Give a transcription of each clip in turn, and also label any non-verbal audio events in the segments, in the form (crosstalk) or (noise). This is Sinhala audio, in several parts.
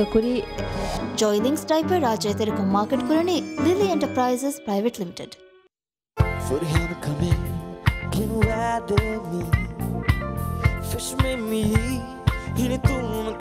আশা করি জয়লিংস টাইপের রাজ্যে এরকম market come in, can ride with me Fish made me eat, it threw on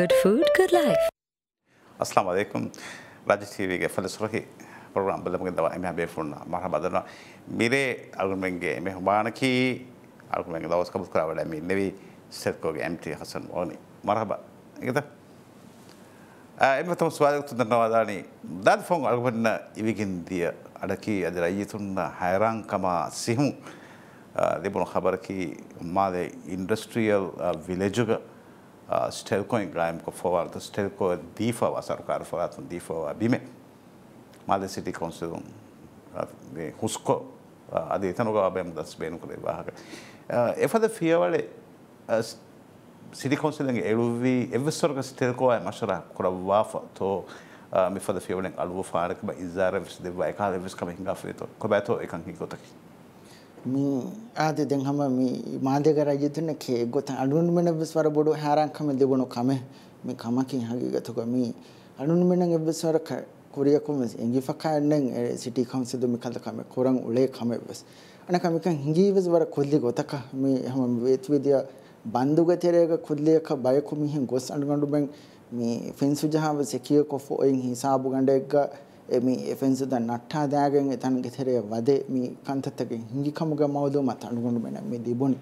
good food, good life. අස්ලාම අලයිකුම් රජටීවගේ ෆලසුරහි පොරගම් බලමගින් දව එම බේෆුන්න මහ බදරන මිරේ අල්ගුමෙන්ගේ එම හබානකී අල්ගුමෙන් දවස් කබුත් කරාවට මේ නෙවි සෙත්කෝගේ එම්ටි හසන් ඕනි මරහබ එකද එම තම ස්වාදක්තු දන්නවාදානි දත් ෆොන් අල්ගුමන්න ඉවිගින්දිය අඩකී අද රජතුන්න හයරංකමා සිහුම් දෙබුණු හබරකි මාදේ ඉන්ඩස්ට්‍රියල් විලෙජුග ස්ටෙල්කෝයින් ග්‍රයම් කොෆෝවල්ත ස්ටෙල්කෝ දීපවා සරුකාර ෆොලාතුන් දීපවා බිමේ මාද සිටි කොන්සුම් හුස්කෝ අද එතනුගවා බැම් දස් බේනු කළේ වාහක එපද ෆියවලේ සිටි කොන්සිලගේ එළුවී එවස්සොරක ස්ටෙල්කෝය මශර කොරවා තෝ මෙ ද ියවලෙන් අලුව ාරක ඉසාර විස් දෙව එකකාල විස්කම හිඟා ේත කොබැතෝ එකන් හිකොතකි මේ ආද දැන් හැම මේ මාධ්‍යක රජතුන කේ ගොත අනුන්මන විස්වර බොඩු හාරංකම දෙබුණු කම මේ කමකින් හගීගතක මේ අනුන්මන විස්වර කොරියකුම එංගිෆකයන්නෙන් සිටි කවුන්සිල් දුමි කල්ද කම කොරන් උලේ කම වෙස් අනක මිකන් හිංගීවස් වර කොල්ලි ගොතක මේ හැම වේත් විද්‍යා බන්දුගතරයක කුල්ලියක බයකුමිහින් ගොස් අනුගඩු බෙන් මේ ෆින්සුජහාව සෙකියකොෆෝ එන් හිසාබු ගණ්ඩ එක්ගා එමි එෆෙන්සුද නට්ටාදාගෙන් එතන් ගෙතරේ වදේ මී කන්තත්තගෙන් හිංගිකමුග මවදෝ මත අනුගුණු මෙන මේ දිබුණි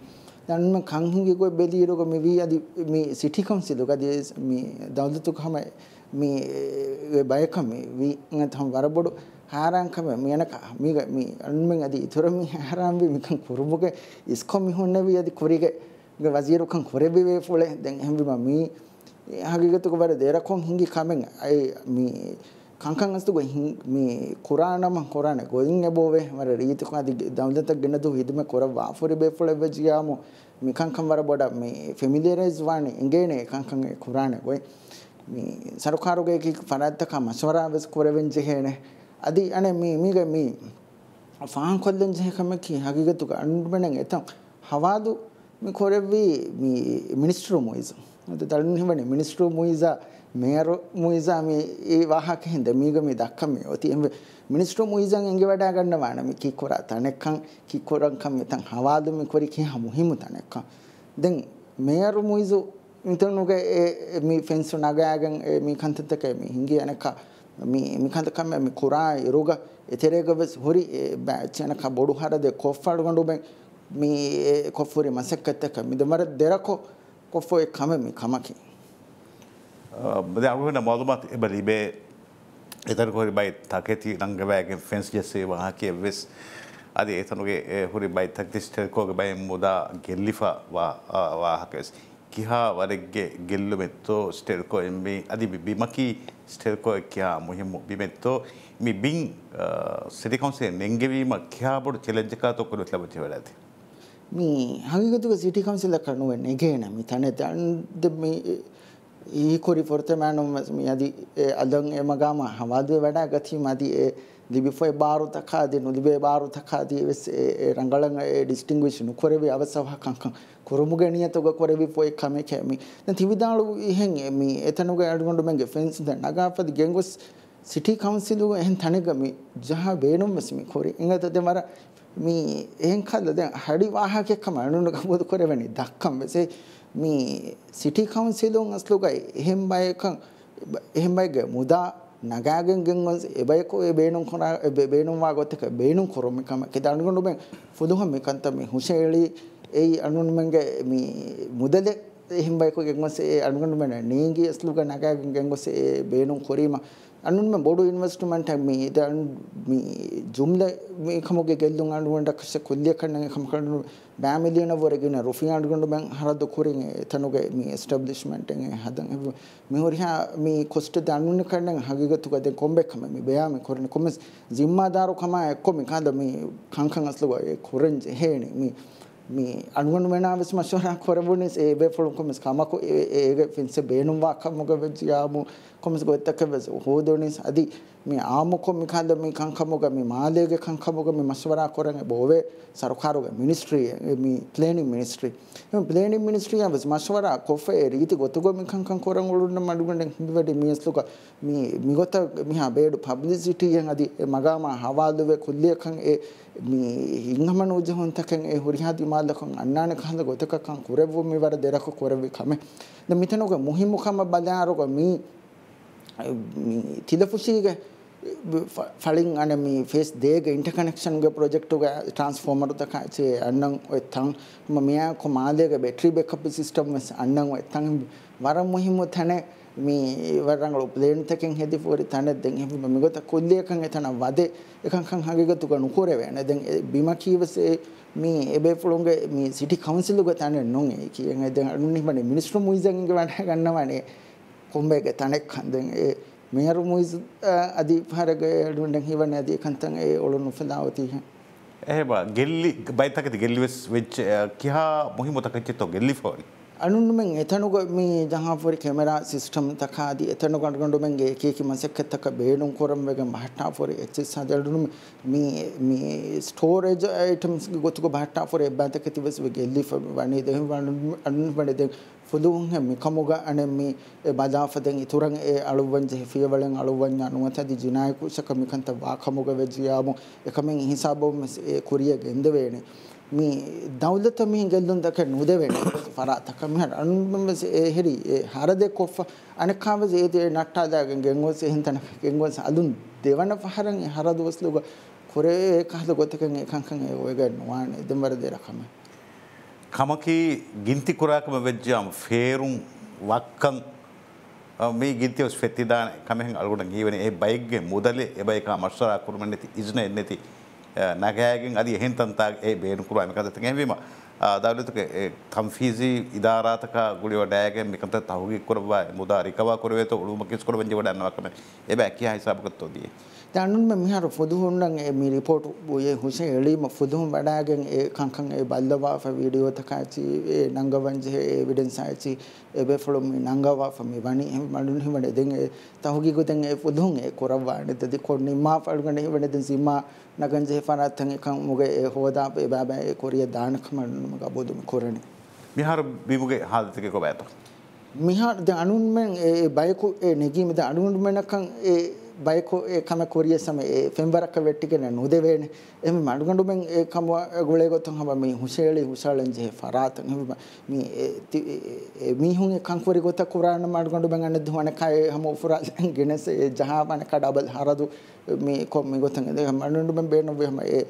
දන්ම කංහිගිකො බෙදීරොක මේ වී අදි මේ සිටිකම් සිදුකද මේ දෞදතුකම මේ බයකම වී තම් වරබොඩු හාරංකම මියනක මීග මේ අන්මෙන් අදි ඉතුරමි හාරම්වි මිකන් කුරුමුග ඉස්කො මිහොන්නවී අදි කුරිග වසීරුකන් කුරෙබිවේ ෆුලේ දැන් හැම්විම මී හගිගතුක වර දෙරකොන් හිංගි කමෙන් අයි මේ ಕಂಕಂಗಸ್ತು ಗೊಯ್ ಹಿಂ ಮೀ ಕುರಾನಮ ಕುರಾನ ಗೊಯಿಂ ಎಬೋವೆ ಮರ ರೀತಿ ಕಾದಿ ದೌಲತ ಗೆನದು ಹಿದಮೆ ಕೊರ ವಾಫುರಿ ಬೇಫುಳೆ ಬಜಿಯಾಮು ಮೀ ಕಂಕಂ ವರ ಬಡ ಮೀ ಫೆಮಿಲಿಯರೈಸ್ ವಾಣಿ ಎಂಗೇನೆ ಕಂಕಂ ಕುರಾನ ಗೊಯ್ ಮೀ ಸರ್ಕಾರಗೆ ಕಿ ಫರಾತಕ ಮಸವರ ಬೆಸ್ ಕೊರೆವೆಂಜೆ ಹೇನೆ ಅದಿ ಅಣೆ ಮೀ ಮೀಗ ಮೀ ಫಾಂ ಕೊಲ್ಲೆಂಜೆ ಕಮಕಿ ಹಗಿಗತು ಅಂಡ್ಬೆಣಂಗೆ ತಂ ಹವಾದು ಮೀ ಕೊರೆವಿ ಮೀ ಮಿನಿಸ್ಟ್ರು ಮೂಯ್ಸ್ ಅದು ತಳ್ಳಿ ಬಣಿ ಮಿನಿಸ್ಟ್ರು ಮೂಯ್ಸಾ මේරු මුයිසා මේ ඒ වාහක හින්ද මීග මේ දක්කම යෝති එම් මිනිස්ට්‍ර මුයිසන් එංගෙ වැඩා ගන්නවා නම් කික්කොර තනෙක්කන් කික්කොරන්කම් මෙතන් හවාදු මේ කොරි කේ හමුහිමු තනෙක්කන් දැන් මේරු මුයිසු මිතනුගේ ඒ මේ ෆෙන්සු නගයාගෙන් මේ කන්තතක මේ හිංගි අනක මේ මේ කන්තකම් මේ කුරා යරුග එතරේගවස් හොරි බෑචනක බොඩු හරද කොෆාඩු ගඬු බෙන් මේ කොෆුරි මසක්කතක මිදමර දෙරකෝ කොෆෝ එකම මේ කමකේ දාවන මොදුමත් එබ ලිබේ එතර හොරි බයි තකෙති රංගවෑගේ ෆෙන්ස් ජෙස්සේ වහ කිය වෙස් අද ඒතනුගේ හුරි බයි තක්තිිෂ්ටකෝග බයි මුදා ගෙල්ලිවා වාහකස් කිහා වරෙක්ගේ ගෙල්ලු මෙත්තෝ ස්ටෙල්කෝ එම්බේ අධි බිමකී ස්ටෙල්කෝ එකයා මුහිම බිමෙත්තෝ මි බිං සිටිකවන්සේ නැංගෙවීම කියාබොඩ චෙලජ්ජකාතො කොළු ලබචි වලද. මේ හගිගතුක සිටිකවන්සිල්ල කරනුවෙන් එකේ නමි තන තන්ද hiko riportemanum yadi adon e magama hamadu weda gathi madi e libi foi baru takadi no libe baru takadi wes e rangalang e distinguish nu korebe avasava kankan kurumugeniya to korebe foi kame kemi dan tividalu ihen mi etanuge adgondu menge fence dan agafad gengus සිටි කවන්සිලු එහෙන් තනගම ජහ බේනුම් වසමි කොරි එඟතද මර මේ එහෙන් කල්ල දැන් හඩි වාහකයක් කම අනුනක බොදු කරවැනි දක්කම් වෙසේ මේ සිටි කවන්සිලුන් අස්ලුගයි එහෙම් බයකන් එහෙම් බයගේ මුදා නගාගෙන් ගෙන්වන් එබයකෝ ඒ බේනුම් කොනා බේනුම් වාගොතක බේනුම් කොරමකම කිතානුගොන්න බෙන් ෆුදුහම මේකන්ත මේ හුෂේලි ඒ අනුන් මංගේ මේ මුදලේ එහෙම් බයකෝ ගෙන්වන් ඒ අනුගොන්න බෙන් නීංගි අස්ලුග නගාගෙන් ගෙන්වස් ඒ බේනුම් කොරීම අනුන්ම බොඩු ඉන්වස්ටමට මේ දන් ජුම්ල මේකමගේ ගෙල්ලු අඩුවට කස කොල්ලිය කන්න කමකරනු බෑමිලියන වරගෙන රුෆි අඩුගඩු බැන් හරද කොරින් තනුගේ මේ ස්ටබ්ලිශ්මට හද මෙහරහා මේ කොස්ට දනුන්න කරන්න හගතුකද කොම්බෙක්ම මේ බයාම කොරන කොම සිම්මාධාරු කම එක්කොම කාද මේ කංකං අස්ලුවගේ කොරෙන්ජ හේනේ මේ මේ අනුවන් වෙනස් මශවනා කොරබුණෙ ඒ බෙ ොළුකොමස් කමක ඒ පින්ස බේනුම්වා කමග වෙච්චයාමු ކޮމެސްގޮއެއްތަކެއްވެސް ހޫދުނީސް އަދި މި އާމުކޮށް މިކާންދ މި ކަންކަމުގެ މި މާލޭގެ ކަންކަމުގެ މި މަސްވަރާ ކުރަން ބޯވެ ސަރުކާރުގެ މިނިސްޓްރީ މި ޕްލޭނިންގ މިނިސްޓްރީ އެމ Ｐ್ಲೇނಿಂಗ್ ಮಿನಿಸ್ಟ್ರಿಯಾ ವಸ್ ಮಶವರ ಕೊಫೆ ರೀತಿ ಗೊತ್ತುಗೊ ಮಿ ಕಂಕಂ ಕೊರಂ ಉಳುಂಡ ಮಡುಗಂಡೆ ಹಿಂಬೆಡಿ ಮಿ ಎಸ್ಲುಕ ಮಿ ಮಿ ಗೊತ್ತ ಮಿ ಹಾ ಬೇಡು ಪಬ್ಲಿಸಿಟಿ ಯಂ ಅದಿ ಮಗಾಮ ಹವಾಲುವೆ ಕುಲ್ಲೆ ಕಂ ಎ ಮಿ ಹಿಂಗಮನ ಉಜಹಂ ತಕಂ ಎ ಹುರಿಹಾದಿ ಮಾಲ ಕಂ ಅಣ್ಣಾನ ಕಾಂದ ಗೊತ್ತಕ ಕಂ ಕುರೆವು ಮಿ ವರ ದೆರಕ ಕುರೆವಿ ಕಮೆ ದ ಮಿತನೋಗ ಮುಹಿಮುಖಮ ಬದಾರೋಗ ಮಿ තිලපුසිීග ෆලින් අන මේ ෆෙස් දේග ඉන්ටකනෙක්ෂන්ගේ ප්‍රජෙක්්ටුග ට්‍රන්ස්ෆෝර්මර්තකාචේ අන්නම් ඔත්තං මෙයාක මාදයක බෙට්‍රී බෙකපි සිිටම් වෙස් අන්නම් එත්තං වර මුහිම තැන මේ වරංගල උපදේනතකින් හෙදි පෝරි තැන දෙන් හෙම මිගත කොල්ලියකන් එතන වද එකකං හගිගතුක නුකොරවෑන දැන් බිම කීවසේ මේ එබේ ෆලොන්ග මේ සිටි කවන්සිල්ලුග තැන නොන් ඒ කියන එද අනුනිමන මිනිස්ට්‍ර මුයිසන්ගේ වඩ ගන්නවනේ කුම්බේගේ තනෙක් හන්දෙන් ඒ මෙහරු මුයිස් අධිපාරගේ ඩුන්ඩන් හිවන අධී කන්තන් ඒ ඔළු නුෆදාවතීහ එහෙම ගෙල්ලි බයිතකති ගෙල්ලිවෙස් වෙච්ච කියහා මොහිමොතකච්චෙත්තෝ ගෙල්ලි ෆෝල් අනුන්මෙන් එතනුග මේ ජහාපොරි කැමරා සිස්ටම් තකාදි එතනු ගඩගඩුමෙන්ගේ එකේකි මසෙක්කෙත්තක බේනුම් කොරම්වගෙන් බහට්ටාපොරි එච්චස් හදලුනුම මේ මේ ස්ටෝරේජ් අයිටම්ස් ගොතුක බහට්ටාපොරි එබ්බන්තක තිබස් ගෙල්ලි වනේ දෙහම් අනුන් වනේ දෙහම් ಫುದೂಂ ಹೆಮ್ಮಿ ಕಮುಗ ಅಣೆಮ್ಮಿ ಮದಾಫದೆಂ ಇತುರಂ ಎ ಅಳುವಂಜೆ ಫಿಯವಳೆಂ ಅಳುವಂಜ ಅನುಮತದಿ ಜಿನಾಯಕು ಶಕಮಿ ಕಂತ ವಾ ಕಮುಗ ವೆಜಿಯಾಮು ಎಕಮೆಂ ಹಿಸಾಬೊ ಮೆಸ್ ಎ ಕುರಿಯ ಗೆಂದವೇಣೆ ಮೀ ದೌಲತ ಮೀ ಗೆಲ್ಲುಂದಕ್ಕೆ ನುದೆವೇಣೆ ಫರಾತಕ ಮಿ ಅಣು ಮೆಸ್ ಎ ಹೆರಿ ಎ ಹರದೆ ಕೊಫ ಅಣಕಾವಜ ಎ ದೆ ನಟ್ಟಾದಾಗ ಗೆಂಗೋಸ್ ಹಿಂತನ ಗೆಂಗೋಸ್ ಅದುನ್ ದೇವನ ಫಹರಂ ಹರದು ವಸ್ಲುಗ ಕೊರೇ ಕಾಲ ಗೊತ್ತಕಂ ಏಕಂಕಂ ಒಯಗ ನುವಾಣೆ ದಿಂಬರದೆ ರಕಮೆ కమకి గింతి కురాకమ వెజ్జాము ఫేరుం వక్కం ಮೀ ಗಿಂತಿ ಹೊಸ ಫೆತ್ತಿದಾನೆ ಕಮೆಹಂ ಅಳ್ಗುಡಂಗೆ ಈವನ ಏ ಬೈಕ್ಗೆ ಮೊದಲೇ ಎ ಬೈಕ ಮರ್ಸರ ಕುರುಮಣ್ಣೆತಿ ಇಜ್ನ ಎನ್ನೆತಿ ನಗಾಯಗಿಂ ಅದು ಏನ್ ತಂತ ಏ ಬೇನು ಕುರು ಆಮೇಲೆ ಕದತ ಏನ್ ವಿಮ ದಾವಲತಕ್ಕೆ ಕಂಫೀಜಿ ಇದಾರಾತಕ ಗುಳಿವ ಡಯಾಗೆ ಮಿಕಂತ ತಹುಗಿ ಕುರವ ಮುದಾ ರಿಕವಾ ಕುರವೇತ ಉಳುಮಕಿಸ್ ಕುರವಂಜಿ ವಡ ಅನ್ನವಕಮೆ ಎ ಬೈ ಅಕ್ಕಿ ಹಿಸಾಬ ಕತ್ತೋದಿ දැනුන්ම මිහර ෆුදුහුන්ඩන් ඒ මි රිපෝට් ූයේ හුසේ එලීම ෆුදුහුම් වැඩාගෙන් ඒ කංකන් ඒ බල්ලවාාෆ වීඩියෝතකාචි ඒ නංගවංජහේ ඒ විඩන්සාචි එබේ ෆොළුම් නංගවාාෆ මි වනි එම මඩුන් හිමට දෙන් ඒ තහුගිකුතන් ඒ ෆුදුහුන් ඒ කොරවාන තති කොඩ්නි මා ෆල්ගන හිවනදෙන් සිීම නගංජේ පරත්තන් එකන් මුගේ ඒ හෝදා ඒ බෑබෑ කොරිය දානකමඩුම ගබෝදුම කොරණ මිහර බිමුගේ හාදතක කොබෑත. මිහාට අනුන්මෙන් ඒ බයකු ඒ නැගීමද අනුන්මනකං ඒ ಬೈಕುಮ ಕೊರಿಯ ಸಮ ಫೆಂಬರಕ್ಕ ವೆಟ್ಟಿಗೆ ನುದೆವೇಣೆ ಎಮ್ಮೆ ಮಡುಗಂಡು ಮೆಂ ಕಮ ಗುಳೆ ಗೊತ್ತಂ ಹಮ ಮಿ ಹುಸೇಳಿ ಹುಸಾಳನ್ ಜೆ ಫರಾತ್ ಮಿ ಮಿ ಹುಂ ಕಂ ಕೊರಿ ಗೊತ್ತ ಕುರಾನ ಮಡುಗಂಡು ಮೆಂ ಅನ್ನ ಧುವನ ಕಾಯ ಹಮ ಉಫುರಾ ಗಿನೆಸ ಜಹಾ ಮನ ಕ ಡಬಲ್ ಹರದು ಮಿ ಕೊ ಮಿ ಗೊತ್ತಂ ದೆ ಮಡುಗಂಡು ಮೆಂ ಬೇನ ವೆ ಹಮ ಎ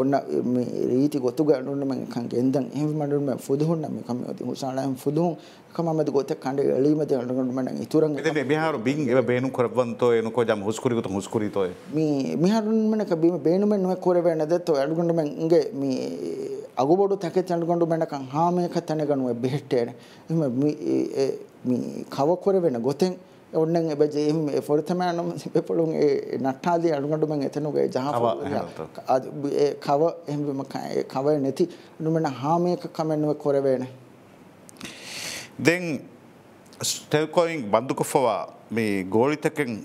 ಒನ್ನ ಮಿ ರೀತಿ ಗೊತ್ತು ಗಂಡು ಮೆಂ ಕಂ ಗೆಂದಂ ಎಮ್ಮೆ ಮಡುಗಂಡು ಮೆಂ ಫುದುಹುನ್ ಮಿ ಕಂ ಒದಿ ಹುಸಾಳ ಎಂ ಫುದುಹುನ್ ಕಮ ಮದ ಗೊತ್ತ ಕಂಡೆ ಎಳಿ ಮದ ಗಂಡು ಮೆಂ ಇತುರಂಗ ಇದೆ ಬಿಹಾರ ಬಿಂಗ್ ಎ ಬೇನು ಕೊರವಂತೋ ಏನೋ ಕೋ ಜಮ್ ಹೊಸ್ಕುರಿಗೊತ್ತ ಹೊಸ್ಕುರಿ ತೋಯ್ ಮೀ ಮಿಹರುನ್ಮನಕ ಬೀಮ ಬೇಣುಮೆ ನುವೆ ಕೂರವೆ ನದೆತ್ತೋ ಅಡುಗೊಂಡು ಮಂಗೆ ಮೀ ಅಗುಬೋಡು ತಕೆ ಚಂಡುಗೊಂಡು ಮೆಣಕ ಹಾಮೇಕ ತನೆಗಣುವೆ ಬಿಹೆಟ್ಟೇನೆ ಹಿಮ ಮೀ ಕವ ಕೂರವೆನ ಗೊತ್ತೆ ඔන්න එබජේ ෆොරිතමෑනම් එපොළුන් ඒ නට්ටාදී අඩුගඩුමෙන් එතනුගේ ජහ කව එම කවය නැති නුමෙන හාමයක කමෙන්ුව කොරවේන. දෙන් ස්ටෙල්කොයින් බන්දුකොෆවා මේ ගෝලිතකෙන්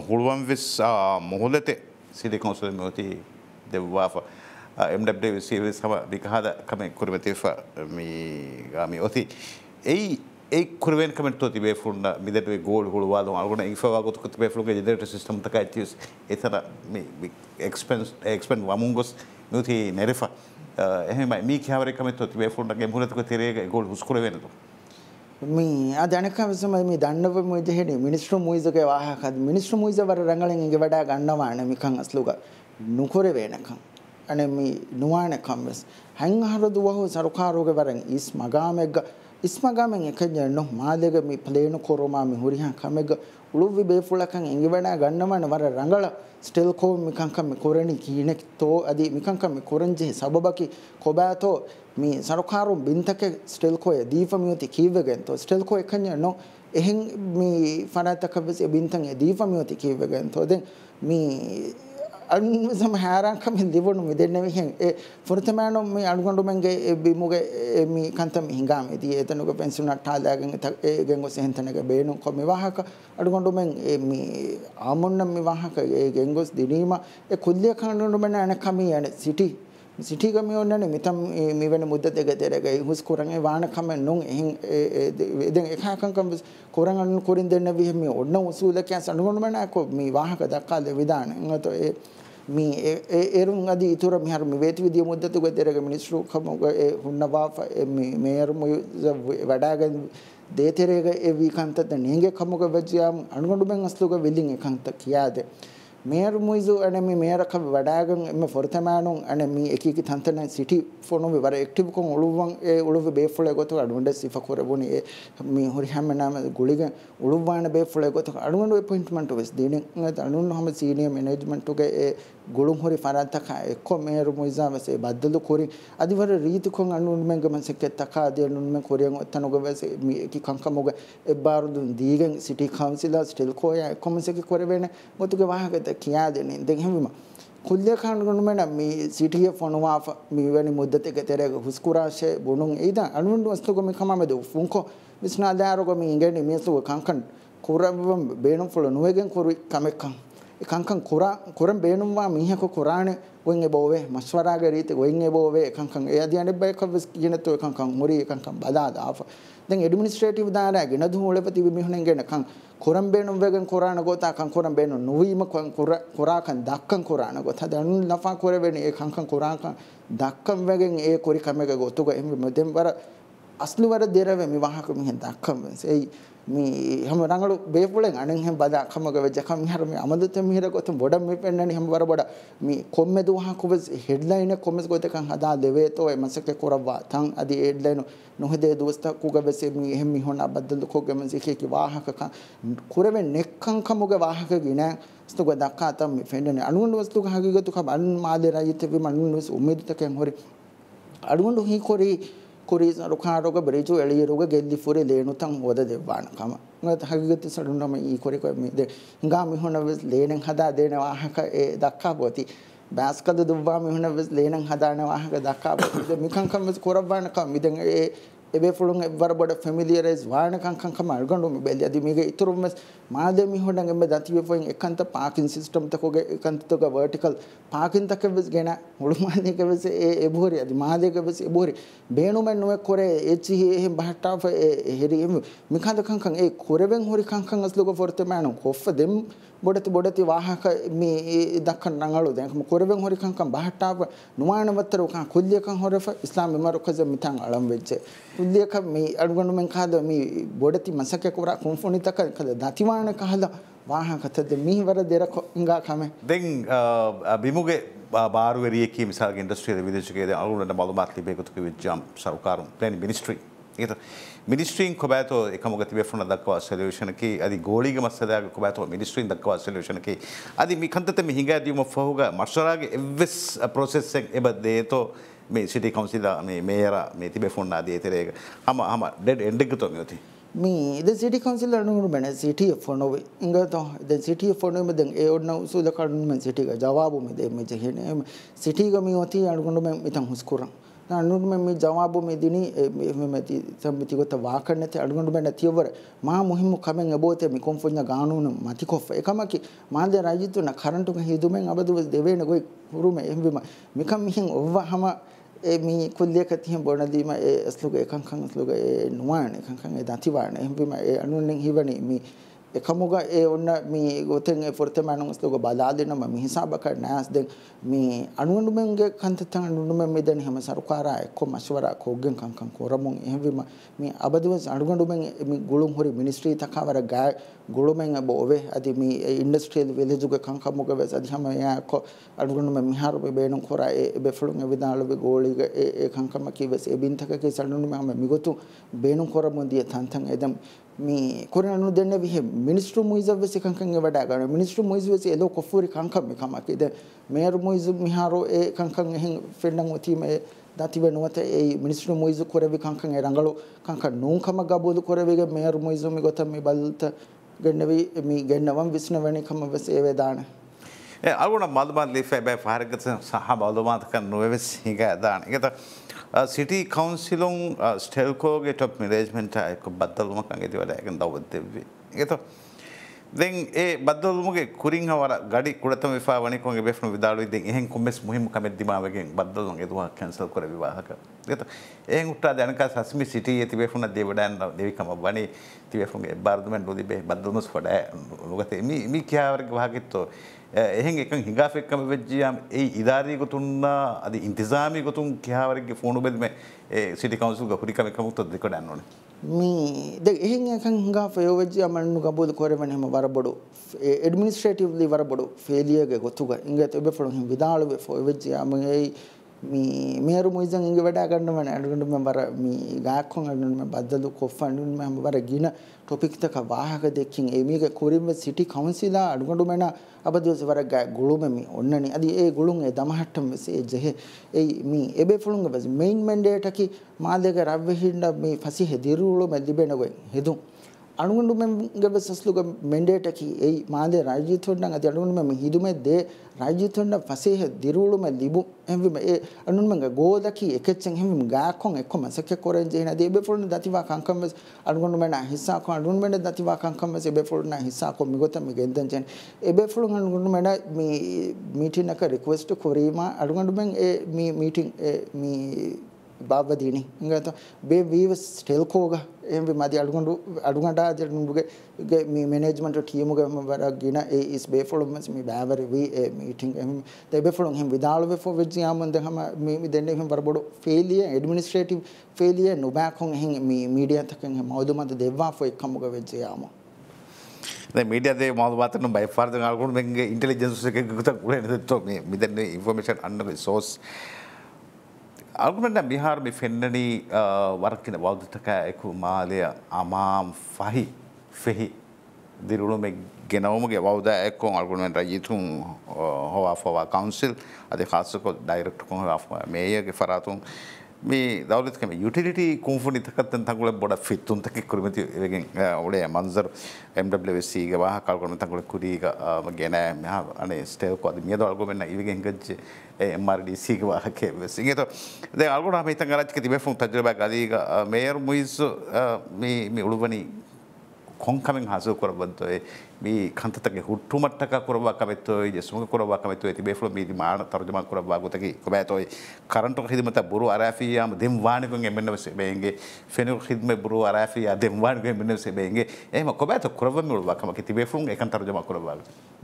පුළුවන් විස්සා මුහොලතේ සිටි කොන්සුල් මෝති දෙව්වාා එම්ඩේ සම විකාහද කම කුරමතිව ගාමි ඔති. ඒයි ඒ කරවෙන් කමට තිබේ ෆුන්න මිදට ගෝල් හුළුවාද අගුන ඒවාගොතුක පේලුග දට සිිටමක ඇති එතන එක්ස්පන් වමුන් ගොස් නති නැරිෆ එහම මී කවරකම ති ෆුන්ගේ මුලතක තෙරේ ගොල් හුස්කරවෙනතු. මේ අද දැනකවසම මේ දන්නව මුජහෙනේ මිනිස්රු මුයිසකේ වාහකද මිනිස්රු මුයිසවර ರಂಗලෙන් ඉඟ වැඩ ගන්නවා නමිකන් අස්ලුග නුකොර වේනකන් අනේ මේ නුවානකම් වෙස් හැන් හරදු වහ සරකාරෝගේ වරන් ඉස් මගාමෙග්ග ඉස්මගමෙන් එකජන්නු මාදෙග මි පලේනු කොරමාමි හුරිහා කමෙග උළුවි බේෆුලකන් එංගිවනා ගන්නමන වර රඟල ස්ටිල් කෝ මිකංකම් මි කොරණි කීනෙක් තෝ අදී මිකංකම් මි කොරන්ජි සබබකි කොබෑතෝ මි සරකාරුම් බින්තක ස්ටිල් කෝ දීෆ මියති කීවගෙන් තෝ ස්ටිල් කෝ එකජන්නු එහෙන් මි ෆරාතකබස් බින්තන් දීෆ මියති කීවගෙන් තෝ දෙන් මි අනුසම හාරංකම දිවුණු මිදෙන්න මිහින් ඒ ෆොරතමනෝ මේ අනුගොඬු මංගේ බිමුගේ මේ කන්තම හිඟාම ඉදී එතනුක පෙන්සුනා ඨාදාගෙන් ඒ ගෙන්ගොස හෙන්තනක බේනු කො මේ වාහක අනුගොඬු මං ඒ මේ ආමුන්න මේ වාහක ඒ ගෙන්ගොස් දිනීම ඒ කුල්ලිය කනුඬු මන අන කමී යන සිටි සිටි ගමිය ඔන්නනේ මිතම් මේ වෙන මුද්ද දෙක දෙරගේ හුස් කුරන් ඒ වාන කම නුන් එහෙන් එදෙන් එකහකම් කුරන් අනු කුරින් දෙන්න විහෙ මේ ඔන්න උසූලකයන් සනුගොඬු මන කො මේ වාහක දක්කා දෙවිදාන එතකොට ඒ ಮೀ ಏರು ಅದಿ ಇತುರ ಮಿಹರ್ ಮಿ ವೇತಿ ವಿದಿಯ ಮುದ್ದತು ಗೊತ್ತಿರಗ ಮಿನಿಸ್ಟ್ರು ಖಮ ಎ ಹುನ್ನವಾ ಮಿ ಮೇಯರ್ ಮು ವಡಾಗ ದೇತೆರೆಗ ಎ ವಿ ಕಂತತ ನೇಂಗೆ ಖಮಗ ವೆಜ್ಯಾಮ್ ಅಣ್ಗೊಂಡು ಬೆಂಗಸ್ಲುಗ ವಿಲ್ಲಿಂಗ್ ಕಂತ ಕಿಯಾದೆ ಮೇರ್ ಮುಯ್ಸು ಅಣೆ ಮಿ ಮೇರಕ ವಡಾಗಂ ಎಮ್ಮೆ ಫೊರ್ತಮಾಣುಂ ಅಣೆ ಮಿ ಎಕಿಕಿ ತಂತನ ಸಿಟಿ ಫೋನು ವಿವರ ಎಕ್ಟಿವ್ ಕೊಂ ಉಳುವಂ ಎ ಉಳುವ ಬೇಫುಳೆ ಗೊತ್ತು ಅಡ್ವಂಡೆ ಸಿಫ ಕೊರಬೋನಿ ಎ ಮಿ ಹುರಿ ಹಮ್ಮೆ ನಾಮ ಗುಳಿಗೆ ಉಳುವಾಣ ಬೇಫುಳೆ ಗೊತ್ತು ಅಡ್ವಂಡೆ ಅಪಾಯಿಂಟ್ಮೆಂಟ್ ವೆಸ್ ದೀನಿ ಅಣುನ್ ಹಮ ಸೀನಿಯರ್ ಮ್ಯಾನೇಜ್ಮೆಂಟ್ ಗೆ ಎ ගොළුම් හොරි ෆරන්තක එක්කො මේරු මුයිසාමසේ බද්දලු කොරින් අදිවර රීතිකොන් අනුන්මෙන් ගමන්සේ කෙත්තකා දියනුන්මෙන් කොරියන් ඔත්තනොග වැසේ මේකි කංකමොග එබ්බාරුදුන් දීගෙන් සිටි කවුන්සිලර් ස්ටිල් කොයා කොමසේක කොරවෙන මුතුගේ වාහකත කියා දෙනින් දෙන් හැමවිම කුල්ලිය කාණුගුණුමෙන මේ සිටිය ෆොනුවාෆ මීවැනි මුද්දතක තෙරෙග හුස්කුරාශේ බොණුන් ඒද අනුන් වස්තුගම කමමෙද උෆුන්කො විස්නාදාරගම ඉංගෙනි මේසුග කංකන් කුරබම් බේනුම් ෆුල නුවේගෙන් කුරු කමෙක්කන් kankan kura kuran beenumwa mihako kurane wen ebowe maswara ga rite wen ebowe kankan e adiyane bay ka wis gineto kankan muri kankan badada afa දැන් ඇඩමිනිස්ට්‍රේටිව් දාරා ගෙන දුහුලපති මිහුණෙන් ගෙන කන් කොරම් බේනුම් වෙගෙන් කොරාන ගෝතා කන් කොරම් බේනු නොවීම කන් කොරා කන් දක්කන් කොරාන ගෝතා දනු නෆා කොර වෙනි ඒ කන් කන් කොරා කන් දක්කන් වෙගෙන් ඒ කොරි කමක ගෝතුග එම් මෙදෙන් වර අස්ලු වර දෙරවෙ මි වහක මිහෙන් දක්කන් වෙස් ඒ මේ හැම රංගලු බේපුලෙන් අනෙන් හැම බදා කමක වෙජ කම් හර මේ අමදත මිහිර ගොත බොඩ මේ පෙන්නනි හැම වර බොඩ මේ කොම්මෙ දුහා කොබස් හෙඩ්ලයින කොම්මස් ගොතකන් හදා දෙවේ තෝ එමසක කොරවා තන් අදි හෙඩ්ලයින නොහදේ දුස්ත කුගබස මේ හැම මිහොන බද්දල් කොගම සිකේ කි වාහකක කුරවෙ නෙක්කන් කමුග වාහක ගින ස්තුග දක්කා තම් මේ පෙන්නනි අනුන් වස්තු ගහගතු කබන් මාදේ රයිත වේ මනුන් වස් උමෙදතකන් හොරි අඩුන් හි කොරේ ކުރީސް ރުކާނޑުގެ ބްރިޖު އެޅިއިރުގެ ގެއްލިފުރި ލޭނުތަން ހުވަދަ ދެއްވާނަކަމ ނަތ ހަގިގަތި ސަޑުނަމ އީ ކުރެކޮއް މީދެ ނގާ މިހުނަވެސް ލޭނެއް ހަދާ ދޭނެ ވާހަކަ އެ ދައްކާ ބޮތި ބައިސްކަލު ދުއްވާ މިހުނަވެސް ލޭނެއް ހަދާނެ ވާހަކަ ދައްކާ ބޮތި މިކަންކަންވެސް ކުރައްވާނަކަމ މިދެން އެ ಎಬೇಫುಳುಂ ಎವ್ವರ ಬಡ ಫೆಮಿಲಿಯರೈಸ್ ವಾರಣಕಂಕಂಕ ಮಳ್ಗಂಡು ಬೆಲಿ ಅದಿ ಮಿಗೆ ಇತುರು ಮೆಸ್ ಮಾದೆ ಮಿ ಹೊಂಡಂ ಎಮ್ಮೆ ದತಿ ವೆಫೋಯಿಂ ಎಕ್ಕಂತ ಪಾರ್ಕಿಂಗ್ ಸಿಸ್ಟಮ್ ತಕೋಗೆ ಎಕ್ಕಂತ ತೋಗ ವರ್ಟಿಕಲ್ ಪಾರ್ಕಿಂಗ್ ತಕ ವೆಸ್ ಗೆನ ಉಳುಮಾನೆ ಕೆ ವೆಸ್ ಎ ಎಬೋರಿ ಅದಿ ಮಾದೆ ಕೆ ವೆಸ್ ಎಬೋರಿ ಬೇಣು ಮೆನ್ ನುವೆ ಕೊರೆ ಎಚಿ ಹೆ ಹೆ ಬಹಟಾ ಫ ಎ ಹೆರಿ ಎಮ್ ಮಿಕಾಂದ ಕಂಕಂ ಎ ಕೊರೆವೆಂ ಹೊರಿ ಕಂಕಂ ಅಸ್ಲುಗ ಫೊರ್ತೆ ಮ್ಯಾಣು ಹೊಫ ದೆಂ ಬೊಡತಿ ಬೊಡತಿ ವಾಹಕ ಮಿ ದಕ್ಕನ್ ನಂಗಳು ದೆಂಕ ಕೊರೆವೆಂ ಹೊರಿ ಕಂಕಂ ಬಹಟಾ ನುಮಾಣವತ್ತರು ಕಂ ಕೊಲ್ಯಕಂ ಹೊರಫ ಇಸ್ಲಾಂ ಮೆಮರು ಕಜ ಮಿತಾಂ ಅಳಂ ವೆಜ್ಜೆ ಉಲ್ಲೇಖ ಮೀ ಅಡುಗಂಡು ಮೆಂ ಕಾದ ಮೀ ಬೋಡತಿ ಮಸಕ್ಕೆ ಕೊರ ಕುಂಫುಣಿ ತಕ ಕದ ದತಿವಾಣ ಕಾದ ವಾಹ ಕಥದ ಮೀ ವರ ದೇರ ಇಂಗಾ ಕಮೆ ದೆಂ ಬಿಮುಗೆ ಬಾರುವೆರಿಯಕ್ಕೆ ಮಿಸಾಲ್ಗೆ ಇಂಡಸ್ಟ್ರಿಯದ ವಿದೇಶಕ್ಕೆ ಅಳುಗಂಡ ಮಾಲೂಮಾತ್ ಲಿಬೇಕುತಕ್ಕೆ ವಿಜ್ಜಾಂ ಸರ್ಕಾರಂ ಪ್ಲೇನ್ ಮಿನಿಸ್ಟ್ರಿ ඒත මිනිස්ට්‍රීන් කොබෑතෝ එකමග තිබෙන දක්වා සලේෂණකි අධි ගෝලිග මස්සදයක් කොබෑතෝ මිනිස්ට්‍රීන් දක්වා සලේෂණකි අධි මිකන්තත මිහිඟ ඇදීම ෆහුග මර්ශරාගේ එවස් ප්‍රොසෙස්සෙක් එබ දේතෝ මේ සිටි කවන්සිල මේර මේ තිබේ ෆොන්නා දේතරයක හම හම ඩෙඩ් එඩ්ඩෙක්ග තොමයොති මේ ඉද සිටි කන්සිල් අනුරුමන සිටිය ෆොනොව ඉංගත ද සිටිය ෆොනොමද ඒ ඔන්න සූද කරුණුම සිටික ජවාබුමද මෙ ජහින සිටිගමි ොති අනුගුණුම ඉතන් හුස්කුරන් නුරුමෙ ಜವಾಬು ಮೆದಿನಿ ಮೆಮೆತಿ ಸಮಿತಿ ಗೊತ್ತ ವಾಕಣ್ಣತೆ ಅಡ್ಗೊಂಡು ಬೆನ್ನ ತಿಯವರ ಮಾ ಮುಹಿಮ್ಮು ಕಮೆಂ ಎಬೋತೆ ಮಿ ಕೊಂಫುಂಜ ಗಾನೂನು ಮತಿ ಕೊಫ ಏಕಮಕಿ ಮಾಂದೆ ರಾಜಿತು ನ ಕರಂಟು ಹಿದುಮೆಂ ಅಬದು ದೇವೇನ ಗೊಯ್ ಹುರುಮೆ ಎಂಬಿಮ ಮಿಕಂ ಮಿಹಿಂ ಒವ್ವ ಹಮ ए मी कुल्ले कथि बोण दी मा ए असलुग ए खंखं असलुग ए नुवाण खंखं ए दाथि वाण ए भी मा ए अनुनिंग हिवणी मी එකමුග ඒ ඔන්න මේ ගොතෙන් ඒ ෆොර්තම අනුස්තුග බදා දෙන මම හිසාබ කරන ඇස් දෙන් මේ අනුනුමෙන්ගේ කන්තතන් අනුනුමෙන් මෙදෙන හැම සරුකාරා එක්ක මස්වරා කෝගෙන් කංකම් කොරමුන් එහෙවිම මේ අබදවස් අනුගඬුමෙන් මේ ගුළුම් හොරි මිනිස්ට්‍රී තකවර ගා ගුළුමෙන් අබ ඔවේ අදි මේ ඉන්ඩස්ට්‍රියල් විලේජුග කංකමුග වෙස් අදි හැම යාක අනුගඬුමෙන් මිහාර බේණු කොරා ඒ බෙෆලුන් එවිදාලු බේ ගෝලිග ඒ කංකම කිවස් එබින්තක කේ සනුනුමෙන් මිගොතු බේණු කොරමුන් දිය තන්තන් එදම් මේ කොරනු දෙන්න විහ මිනිස්ට්‍රු මුයිසවස කංකන්ගේ වැඩා ගන්න මිනිස්ට්‍රු මුයිසවස එලෝ කොෆූරි කංකම් කමකේද මේරු මුයිස මිහාරෝ ඒ කංකන් එහෙන් ෆෙන්නන් ඔතීම ඒ දතිව නුවත ඒ මිනිස්ට්‍රු මුයිස කොරවි කංකන් ඒ රංගලු කංකන් නූංකම ගබෝදු කොරවිගේ මේරු මුයිස මි ගොතම් මි බලත ගෙන්නවි මි ගෙන්නවම් විස්නවැනි කම වෙස ඒ වේදාන ඒ අරුණ මල්බන් ලිෆේ බෑ ෆාරගත සහ බලමාතක නොවෙස් හිග දාන ඒකට Uh, city council on uh, Stelco get up management type of Batalmakangi, I can double the way. දැන් ඒ eh, බද්දලුමගේ කුරින් හවර ගඩි කුඩතම විවා වනිකොන්ගේ බෙෆ්නු විදාලු ඉතින් එහෙන් කොම්බස් මුහිම කමෙත් දිමාවගෙන් බද්දලුම එතුමා කැන්සල් කර විවාහක එත එහෙන් උට්ටා දැනක සස්මි සිටි යති බෙෆ්න දෙවඩන් දෙවිකම වනි ති බෙෆ්නුගේ බාර්දමෙන් ලොදි බෙ බද්දලුමස් වඩා ලොගතේ මි මි කියාවර්ග වාගෙත්තෝ එහෙන් එක හිඟාෆෙක්කම වෙච්ජියම් ඒ ඉධාරීගතුන්නා අද ඉන්තිසාමීගතුන් කියාවරගේ ෆෝනු බෙදම සිටි කවුන්සිල්ගේ හුරිකම එකමුක්ත දෙකඩන්න ඕනේ මේ එහෙකන් ෆයෝජ මන්න ගබද ಕೊರೆವನೆಮ ವರಬಡು ಎಡ್ಮಿನಿಸ್ಟ್ರೇಟಿವ್ಲಿ ವರಬಡು ಫೇಲಿಯಗೆ ಗೊತ್ತುಗ ಇಂಗೆ ತೆಬೆ ಫಳು ಹಿಂ ವಿದಾಳುವೆ ಫಯೋಜ ಅಮಗೆ ಮೀ ಮೇರು ಮುಯ್ಜಂ ಇಂಗೆ ವಡ ಗಂಡು ಮನೆ ಅಡುಗಂಡು ಮೆ ಬರ ಮೀ ಗಾಖಂ ಅಡುಗಂಡು ಮೆ ಬದ್ದಲು ಕೊಫಂಡು ಮೆ ಬರ ಗಿನ ටොපික්තක වාහක දෙක්කින් ඒමීක කුරිම සිටි කවන්සිලා අඩුගඩුමැන අබදවස වර ගුළුමමි ඔන්නනි අද ඒ ගුළුන්ගේ දමහට්ටම් වෙසේ ජෙහෙ ඒ මී එබේ ෆුළුන්ග වෙස මෙයින් මැන්ඩේටකි මාදක රබ්වෙහින්ඩ මේ පසි හෙදිරුළු මැදිබෙනගොයි හෙදුම් අනුගුණුමගේ සස්ලුග මෙන්ඩේටකි ඒ මාදේ රජීතොන්ඩන් අති අනුගුණුම හිදුමෙද්දේ රජීතොන්ඩ පසේහ දිරුළුම ලිබු එම්විම ඒ අනුගුණුමග ගෝදකි එකෙච්චෙන් හෙමිම ගාකොන් එක්ක මසක කොරෙන් ජේන දේ බෙෆොල්න දතිවා කංකම්මස් අනුගුණුමන හිස්සා කො අනුගුණුමන දතිවා කංකම්මස් බෙෆොල්න හිස්සා කො මිගොත මිගෙන්දන් ජෙන් ඒ බෙෆොල්න අනුගුණුමන මේ මීටින් එක රික්වෙස්ට් කොරීම අනුගුණුමෙන් ඒ මේ මීටින් ඒ මේ ಬಾಬದೀನಿ ಹಿಂಗಂತ ಬೇ ಬೀವ ಸ್ಟೆಲ್ಕೋಗ ಏನ್ಬಿ ಮದಿ ಅಡ್ಗೊಂಡು ಅಡ್ಗೊಂಡ ಅದುಗೆ ಮೀ ಮ್ಯಾನೇಜ್ಮೆಂಟ್ ಟೀಮ್ಗೆ ಬರಗಿನ ಏ ಇಸ್ ಬೇಫೊಳು ಮೀನ್ಸ್ ಮೀ ಬ್ಯಾವರಿ ವಿ ಎ ಮೀಟಿಂಗ್ ಎಮ್ ತೆ ಬೇಫೊಳು ಹೆಮ್ ವಿದಾಳು ಬೇಫೊ ವಿಜ್ ಯಾ ಮುಂದೆ ಹಮ ಮೀ ದೆನ್ನೆ ಹೆಮ್ ಬರ್ಬೋದು ಫೇಲಿಯ ಅಡ್ಮಿನಿಸ್ಟ್ರೇಟಿವ್ ಫೇಲಿಯ ನುಬ್ಯಾಕ್ ಹೊಂಗೆ ಹೆಂಗೆ ಮೀ ಮೀಡಿಯಾ ತಕ್ಕ ಹೆಂಗೆ ಮೌದು ಮತ್ತು ದೆವ್ವಾ ಫೊ ಇಕ್ಕಮ್ಮುಗ ವಿಜ್ ಯಾಮೋ මීඩියදේ මවවාතන බයිපාර්ත ගල්ගුන් මෙගේ ඉන්ටලිජන්සක ගත ගුල නතත්ව මෙ මිදන්නේ ඉන්ෆෝමේෂන් අන්න සෝස් අගුමට බිහාර ෆෙන්ඩනී වරකින බෞද්ධතක එකු මාලය අමාම් ෆහි ෆෙහි දිරුළුම ගෙනවමගේ බෞද එක්කොන් අල්ගුණට ජීතුන් හොවා ෆොවා කවන්සිල් අධ කාසකො ඩයිරෙක්ට කොහ මේයගේ ෆරාතුන් මේ දවලත්කම යුටිලිටි කුම්ෆුනිතකත්තන් තකුල බොඩ ෆිත්තුන්තක කුරුමති ඔලේ මන්සර් MWC වාහ කල්ගොම තකුල කුරීග ගැන අනේ ස්ටේවක අද මිය දල්ගොමන්න ඉවිගෙන් ගච්ච MRDC වාහක සිගත ද අල්ගොන හිත රච්ක තිබ ෆුන් තජරබ ගදීග මේර් මුයිස්සු මේ උළුවනි කොංකමෙන් හසු කරබන්තොේ ಕಂತಕ್ಕೆ ಹುಟ್ಟುಮಟ್ಟಕ್ಕೆ ಕೊರಬ ಕಮೆತ್ತೋಯ್ ಜಸುಮಗ ಕೊರಬ ಕಮೆತ್ತೋಯ್ ತಿಬೇಫ್ಲ ಮೀದಿ ಮಾಣ ತರ್ಜಮ ಕೊರಬ ಗೊತಗಿ ಕೊಬಾತೋಯ್ ಕರೆಂಟ್ ಖಿದ್ಮತ ಬುರು ಅರಾಫಿಯಾ ದಿಮ್ ವಾಣಿಗು ಎಮ್ಮೆನವಸೆ ಬೇಂಗೆ ಫೆನು ಖಿದ್ಮೆ ಬುರು ಅರಾಫಿಯಾ ದಿಮ್ ವಾಣಿಗು ಎಮ್ಮೆನವಸೆ ಬೇಂಗೆ ಏಮ ಕೊಬಾತ ಕೊರಬ ಮಿಳುವ ಕಮಕ್ಕೆ ತಿಬೇಫ್ಲ ಏಕನ್ ತರ್ಜಮ ಕೊರಬ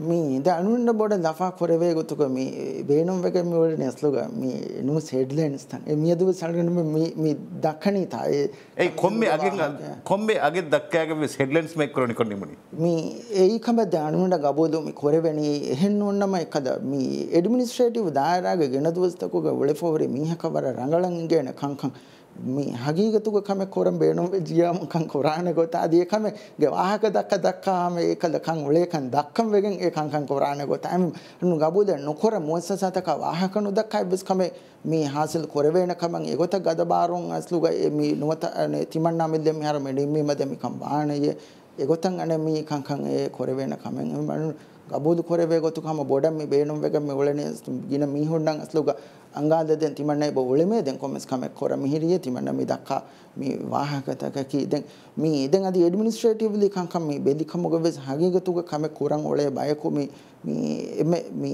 ಮೀ ದ ಅನುಂಡ ಬೋಡ ದಫಾ ಕೊರವೆ ಗೊತುಗ ಮೀ ಬೇಣುಂ ವೆಗೆ ಮಿಳುವ ನೆಸ್ಲುಗ ಮೀ ನ್ಯೂಸ್ ಹೆಡ್ಲೈನ್ಸ್ ತಂ ಮೀ ಅದು ಸಣ್ಣ ಮೀ ಮೀ ದಕ್ಕಣಿ ತಾ ಏ ಕೊಮ್ಮೆ ಅಗೆ ಕೊಮ್ಮೆ ಅಗೆ ದಕ್ಕಾಗೆ ಹೆಡ್ಲೈನ್ಸ್ ಮೇಕ್ ಕೊರನಿ ಕೊನ್ನಿ ಮೀ ಏ ඒකම දානුවට ගබෝදෝමි කොරවැනි එහෙන් ඔන්නම එකද මේ එඩමිනිස්ට්‍රේටිව් දායරාගේ ගෙනදුවස්තකුග ඔලෙෆෝවරි මීහකවර රඟලන්ගේන කංකං මේ හගීගතුක කම කොරම් බේනුම් ජියමකං කොරාණ ගොතා දිය කම ගවාහක දක්ක දක්කාම ඒකද කං උලේකන් දක්කම් වෙගෙන් ඒ කංකං කොරාණ ගොතා එම් නු ගබුද නොකොර මොස්සසතක වාහකනු දක්කයි බස් කම මේ හාසිල් කොරවේන කමං ඒගොත ගදබාරුන් අස්ලුග මේ නුවත තිමන්නා මිල්ලෙම් හර මෙඩිම් මේ මදමිකම් වාණයේ ඒගොතන් අනේ මේ කංකං ඒ කොර වෙන කමෙන් මම ගබූදු ಕೊರವೇಗೊತುಕಮ ಬೊಡಮ್ಮಿ ಬೇಣುಂ ವೆಗಮ್ಮಿ ಉಳನೆ ಗಿನ ಮೀಹುಣ್ಣಂ ಅಸ್ಲುಗ ಅಂಗಾದದೆನ್ ತಿಮಣ್ಣೆ ಬೊ ಉಳಮೇದೆನ್ ಕೊಮೆಸ್ ಕಮೆ ಕೊರ ಮಿಹಿರಿಯ ತಿಮಣ್ಣ ಮಿ ದಕ್ಕ ಮಿ ವಾಹಕತಕ ಕಿ ದೆನ್ ಮಿ ದೆನ್ ಅದಿ ಅಡ್ಮಿನಿಸ್ಟ್ರೇಟಿವ್ಲಿ ಕಂ ಕಂ ಮಿ ಬೆಲಿ ಕಮುಗ ವೆಸ್ ಹಾಗಿಗತುಗ ಕಮೆ ಕೊರಂ ಒಳೆ ಬಯಕು ಮಿ ಮಿ ಎಮೆ ಮಿ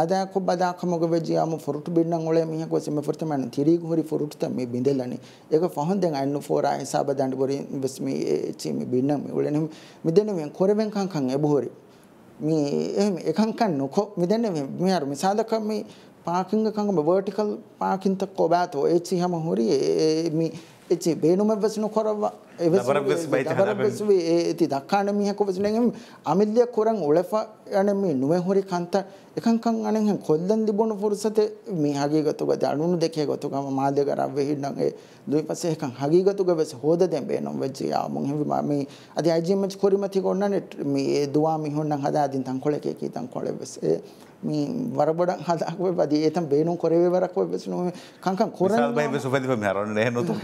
ಆದಾಯ ಕೊ ಬದಾ ಕಮುಗ ವೆಜಿಯಾಮು ಫುರುಟು ಬಿಣ್ಣಂ ಒಳೆ ಮಿ ಹಕೊ ಸೆಮೆ ಫುರುಟು ಮಣ ತಿರಿಗ ಹೊರಿ ಫುರುಟು ತ ಮಿ ಬಿಂದೆಲನಿ ಏಗ ಫಹನ್ ದೆನ್ ಅಣ್ಣು ಫೋರಾ ಹಿಸಾಬ ದಂಡ ಬೊರಿ ವೆಸ್ ಮಿ ಚಿ ಮಿ ಬಿಣ್ಣಂ ಉಳೆನೆ ಮಿ ದೆನ್ ಮಿ ಕೊರವೆನ್ ಕಂ ಕಂ ಎಬೊರಿ මේ එහෙම එකංකන් නොකො මෙදන්න මේ අර මිසාදක මේ පාකිංගකංගම වර්ටිකල් පාකින්තක් කොබෑතෝ ඒත් සිහම හොරි මේ එචේ බේනුමවසනු කොරව එවරවසවේ ඒති දක්කාන මියක වසනගම් අමිල්ලිය කොරන් ඔලෙප යනමේ නුවහොරි කන්ත එකකං අනෙහෙ කොල්දන් දිබොන පුරුසත මේ හගේගතුගද අනුණු දෙකේ ගොතුගම මාදය කරක් වෙහින්නගේ දුයි පසේක හගීගතුග වෙස හෝද දෙ බේනම් වෙච්චයා මුහෙවිම මේ අධි අජීමච් කොරිමති ගොන්නන මේ දවා මිහොන්න හදාදින් තන් කොලකේ තන් කොලෙ වෙසේ මේ වරබඩක් හදාකුව පදී ඒතම් බේනුම් කොරවේ වරක් ඔය බෙසුනු කංකන් කොරන මිසල් බයි බෙසු පදී මේ අරන් නේ නොතු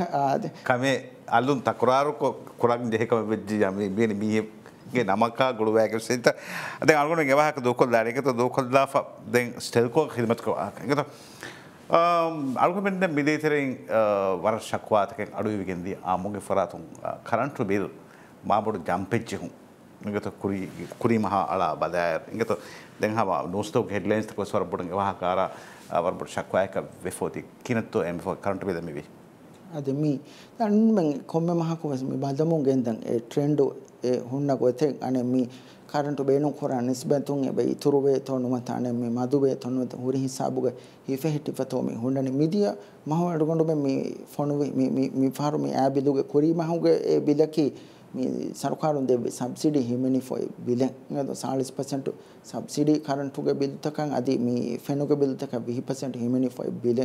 කමේ අලුන් තකරාරු කොරක් දෙහකම වෙද්දි යමි බේන මීගේ නමකා ගොළු වැක සිත දැන් අරගෙන ගෙවහක දොකොල් දාන එක තෝ දොකොල් දාප දැන් ස්ටෙල්කෝ ඛිදමත් කෝ ඒක තෝ අල්ගොමෙන් දැන් මිදේතරෙන් වර ශක්වාතකෙන් අඩුයි විගෙන්දී ආමුගේ ෆරාතුන් කරන්ට් බිල් මාබොඩ ජම්පෙච්චි හුන් ඉගත කුරි කුරි මහා අලා බදායර් ඉගත දැන් හවා නෝස්තෝක හෙඩ්ලයින්ස් තකොස් වරපොඩන් වහකාර වරපොඩ ශක්වායක වෙෆෝති කිනත්තෝ එම් ෆෝ කරන්ට් වේද මෙවි අද මි දැන් මං කොම්ම මහකු වස් මි බදමු ගෙන්දන් ඒ ට්‍රෙන්ඩ් ඒ හොන්න ගොතේ අනේ මි කරන්ට බේනු කොරා නිස්බතුන් එබ ඉතුරු වේ තොනු මතානේ මේ මදු වේ තොනු හුරි හිසාබුග හිෆෙ හිටිපතෝ මේ හොන්නනි මිදිය මහ අඩගොඬු මේ ෆොනු මේ මේ ෆාරු මේ ඈ බිදුගේ කුරි මහුගේ ඒ බිදකී ಸರ್ಕಾರ ಒಂದು ಸಬ್ಸಿಡಿ ಹಿಮನಿ ಫೋಯ್ ಬಿಲೆ ಅದು ಸಾಳಿಸ್ ಪರ್ಸೆಂಟ್ ಸಬ್ಸಿಡಿ ಕರೆಂಟ್ಗೆ ಬಿಲ್ ತಕಂಗ್ ಅದಿ ಮಿ ಫೆನುಗೆ ಬಿಲ್ ತಕ ವಿಹಿ ಪರ್ಸೆಂಟ್ ಹಿಮನಿ ಫೋಯ್ ಬಿಲೆ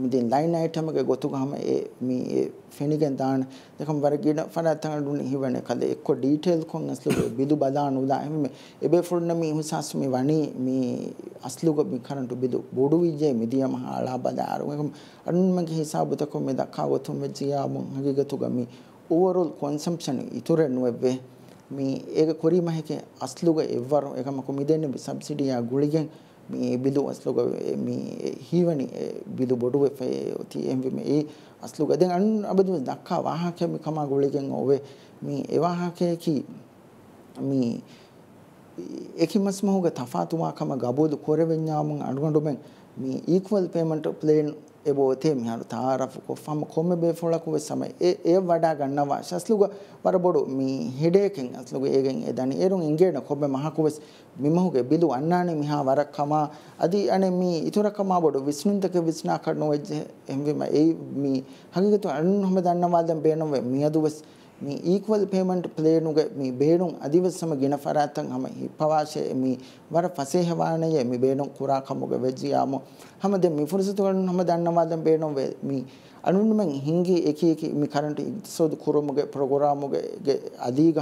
ಮಿದಿ ಲೈನ್ ಐಟಮ್ಗೆ ಗೊತ್ತುಗ ಹಮ ಎ ಮಿ ಎ ಫೆನಿಗೆ ದಾಣ ದಕಂ ವರಗಿಡ ಫರ ತಗಂಡು ಹಿವಣೆ ಕಲೆ ಎಕ್ಕೊ ಡೀಟೇಲ್ ಕೊಂ ಅಸ್ಲು ಬಿದು ಬದಾಣು ಉದಾ ಹಿಮೆ ಎಬೆ ಫುಡ್ನ ಮಿ ಹುಸಾಸ್ ಮಿ ವಣಿ ಮಿ ಅಸ್ಲುಗ ಮಿ ಕರೆಂಟ್ ಬಿದು ಬೋಡು ವಿಜೆ ಮಿದಿಯ ಮಹಾಳ ಬದಾರು ಅಣ್ಣ ಮಗಿ ಹಿಸಾಬು ತಕೊ ಮಿ ದಕ್ಕಾ ಗೊತ್ತು ಮಿ ಜಿಯಾ ಮುಂ ಹಗಿ ಗೊತ್ತುಗ ಮಿ ಓವರ್ಆಲ್ ಕನ್ಸಂಪ್ಷನ್ ಇತುರೆ ನುವೆವ್ವೆ ಮೀ ಏಗ ಕೊರಿ ಮಹಕೆ ಅಸ್ಲುಗ ಎವ್ವರು ಏಗ ಮಕು ಮಿದೆನ್ನು ಸಬ್ಸಿಡಿಯ ಗುಳಿಗೆ ಮೀ ಬಿದು ಅಸ್ಲುಗ ಮೀ ಹೀವಣಿ ಬಿದು ಬೊಡುವೆ ತಿ ಎಂವಿ ಮೇ ಈ ಅಸ್ಲುಗ ದೆನ್ ಅಣ್ ಅಬದು ದಕ್ಕ ವಾಹಕೆ ಮಿ ಕಮ ಗುಳಿಗೆ ಓವೆ ಮೀ ಎ ವಾಹಕೆ ಕಿ ಮೀ ಎಕಿಮಸ್ ಮಹುಗ ತಫಾತುವಾ ಕಮ ಗಬೋದು ಕೊರೆವೆಂಜಾಮುಂ ಅಣುಗಂಡುಮೆನ್ ಮೀ equal payment plan ebote mihanu taarafu ko fama komme be fola ko sama e e wada gannawa shasluga war bodu mi hedeken asluga egen edani erun ingena komme maha ko wes mimahuge bidu annani miha warak kama adi ane mi itura kama bodu visnuntake visna karnu wejje emvima e mi hagigatu annu hama dannawa dan beenom we mi adu wes මේ equal payment ප්ලේනුගේ මේ බේනුම් අදිවසම ගෙන ෆරාතන් හම හිපවාශය මේ වර පසේහවානය මේ බේනුම් කුරාකමුග වෙජ්ජයාම හමද මේ ෆුරසතුවලන් හම දන්නවාදම් බේනුම් මේ අනුන්මෙන් හිංගේ එක එක මේ කරන්ට් ඉක්සෝද කුරුමුගේ ප්‍රෝග්‍රාමුගේ අදීග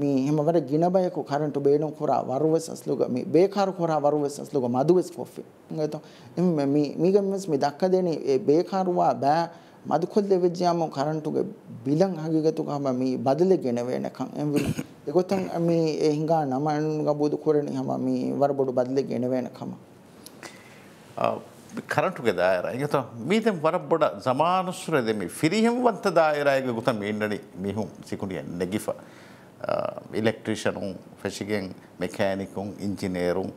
මේ හැමවර ගින බයකු කරන්ට් බේනුම් කුරා වරුවස් අස්ලුග මේ බේකාර කුරා වරුවස් අස්ලුග මදුවස් කොෆි එතො එම් මේ මීගම්ස් මේ දක්ක දෙනේ ඒ බේකාරුවා බෑ මදුකොල්ද වෙජ්‍යාම කරන්ටුගේ බිලං හගිගතුකම මේ බදලගෙන වෙනකම් එම්විල් එකොතන් (coughs) මේ එහිංගා නමන් ගබුදු කරණ හම මේ වරබොඩු බදලගෙන වෙනකම කරටුග දායර එකත මීතම් වරබොඩ සමානුස්ුර දෙමි ෆිරිහම්වන්ත දායරයක ගුත මීන්නඩි මිහුම් සිකුටිය නැගිෆ ඉලෙක්ට්‍රීෂනුම් ෆැසිගෙන් මෙකෑනිකුම් ඉංජිනේරුම්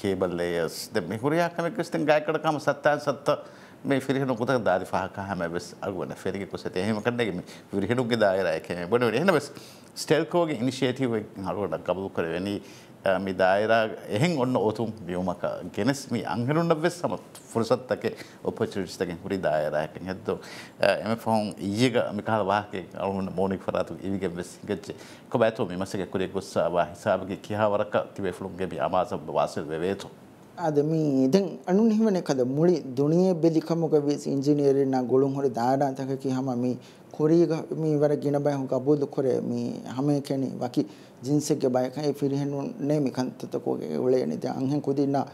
කේබල්ලේස් දෙ මිහුරයාකමෙක්‍රස්තන් ගයකඩකම සත්තෑන් සත්ත මේ ිරිහනු කොත දාරි පහක හම බෙස් අගුවන ෙරික කොසට හෙම කරනගම විරිහෙනුගේ දායරයකම බොන එනබෙස් ස්ටෙල්කෝගේ ඉනිශේටව හරුවට ගබදු කරවැනි මේ දායරා එහෙන් ඔන්න ඔතුම් බියවමක ගෙනස්මී අංහරුන්න වෙස් සමත් පුරසත්තක ඔපචරිස්තකින් හුරි දායරයක හැද්ද එම ෆොන් ඒග මිකාල වාහක අරුන්න මෝනික් පරාතු ඒවිග වෙස් ගච්ච කොබඇතු මෙමසක කුරේ ගොස්සා වා හිසාාවගේ කියහාවරක් තිබේ ෆලුම්ගේ අමාසබ වාසල් වේතු. අද මේ දැන් අනුන් හිමනේ කද මුලි දුනිය බෙලිකමක වෙස් ඉංජිනේරි නා ගොළුන් හොර දාඩාතක කිහම මේ කොරීග මේ වර ගෙන බය හුක අබෝද කොරේ මේ හැම කෙනේ වකි ජින්සෙක බය කයි ෆිරිහෙන්නු නේ මිකන්තතකෝගේ උලේ නේ දැන් අංහෙන් කුදිනා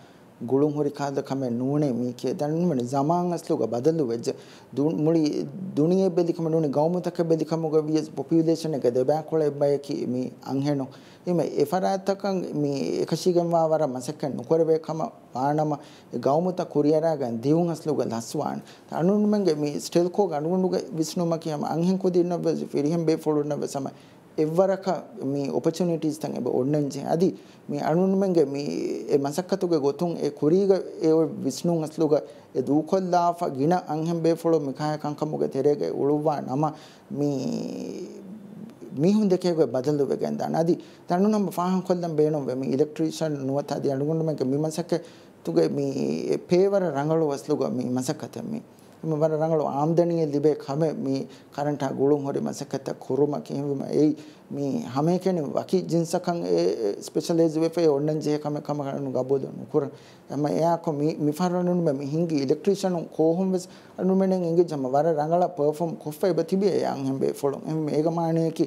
ගුළුම් හොරි කාද කමෙන් නූනේ මීකේ දන්නමන ජමාන් අස්ලුග බදලු වෙජ්ජ මුලි දුනියේ බෙලිකම නූනේ ගෞමතක බෙලිකම ග වියස් පොපියුලේෂන් එක දෙබෑ කොළ එබ්බය කි මී අංහෙනෝ එම එෆරාතකන් මේ එකශීගම් වාවර මසක නොකරවේ කම ආනම ගෞමත කුරියරා ගන් දියුන් අස්ලුග ලස්වාන් අනුන්මගේ මේ ස්ටිල් කෝ ගණුණුග විස්නුම කියම අංහෙන් කොදින්න බෙ ෆිරිහෙන් බේ ෆොලුන්න බෙ සමයි එවරක මේ ඔපචනිටස් තන් එබ ඔන්නන්ජ ඇදි මේ අනුන්මගේ මේ මසක්කතුගේ ගොතුන් ඒ කුරීග ඒ විස්්නුන් අස්ලුග දූකොල්ලාා ගින අංහෙම්බේ ෆොලො මිකායකංකමුග තෙරේගේ උළුවා නම මේ මිහුන් දෙකේක බදලු වෙගෙන් දානදි තනුනම් ෆාහන් කොල්ලම් බේනම් වෙමි ඉලෙක්ට්‍රිෂන් නුවත් අදි අනුගුණමක මිමසක තුගේ මේ පේවර රංගලු වස්ලුග මේ මසක්කතම් මේ މަ ރަނގޅ ާމދަނಿಯ ލިބޭ ކަމެ މީ ކަރަންޓާ ގުޅުން ހොރި މަސަކަތަ ކުރުމަ ކެހިވިމަ އެයි މީ ހަމޭކެނ ވަކީ ޖިންސަކަން އެ ސްޕެޝަލޭޒ ވެފައި އޮންނަން ޖެހެ ކަމެ ކަމަކަނު ގަބޯދ ނުކުރަން އަމަ އެއާކޮ މިފަރަނުނުމެ މިހިންގީ އިލެކްޓ್ರಿಷಿಯನ್ުން ކޯހުން ވެސް އަނުމެނެން އެނގެ ޖަމަ ވަރަ ރަނގޅ ޕަރފޮމް ކޮށްފައި ބަތިބި އެއާން ހެންބޭ ފޮޅުން އެހެން ޭގަމާނޭކީ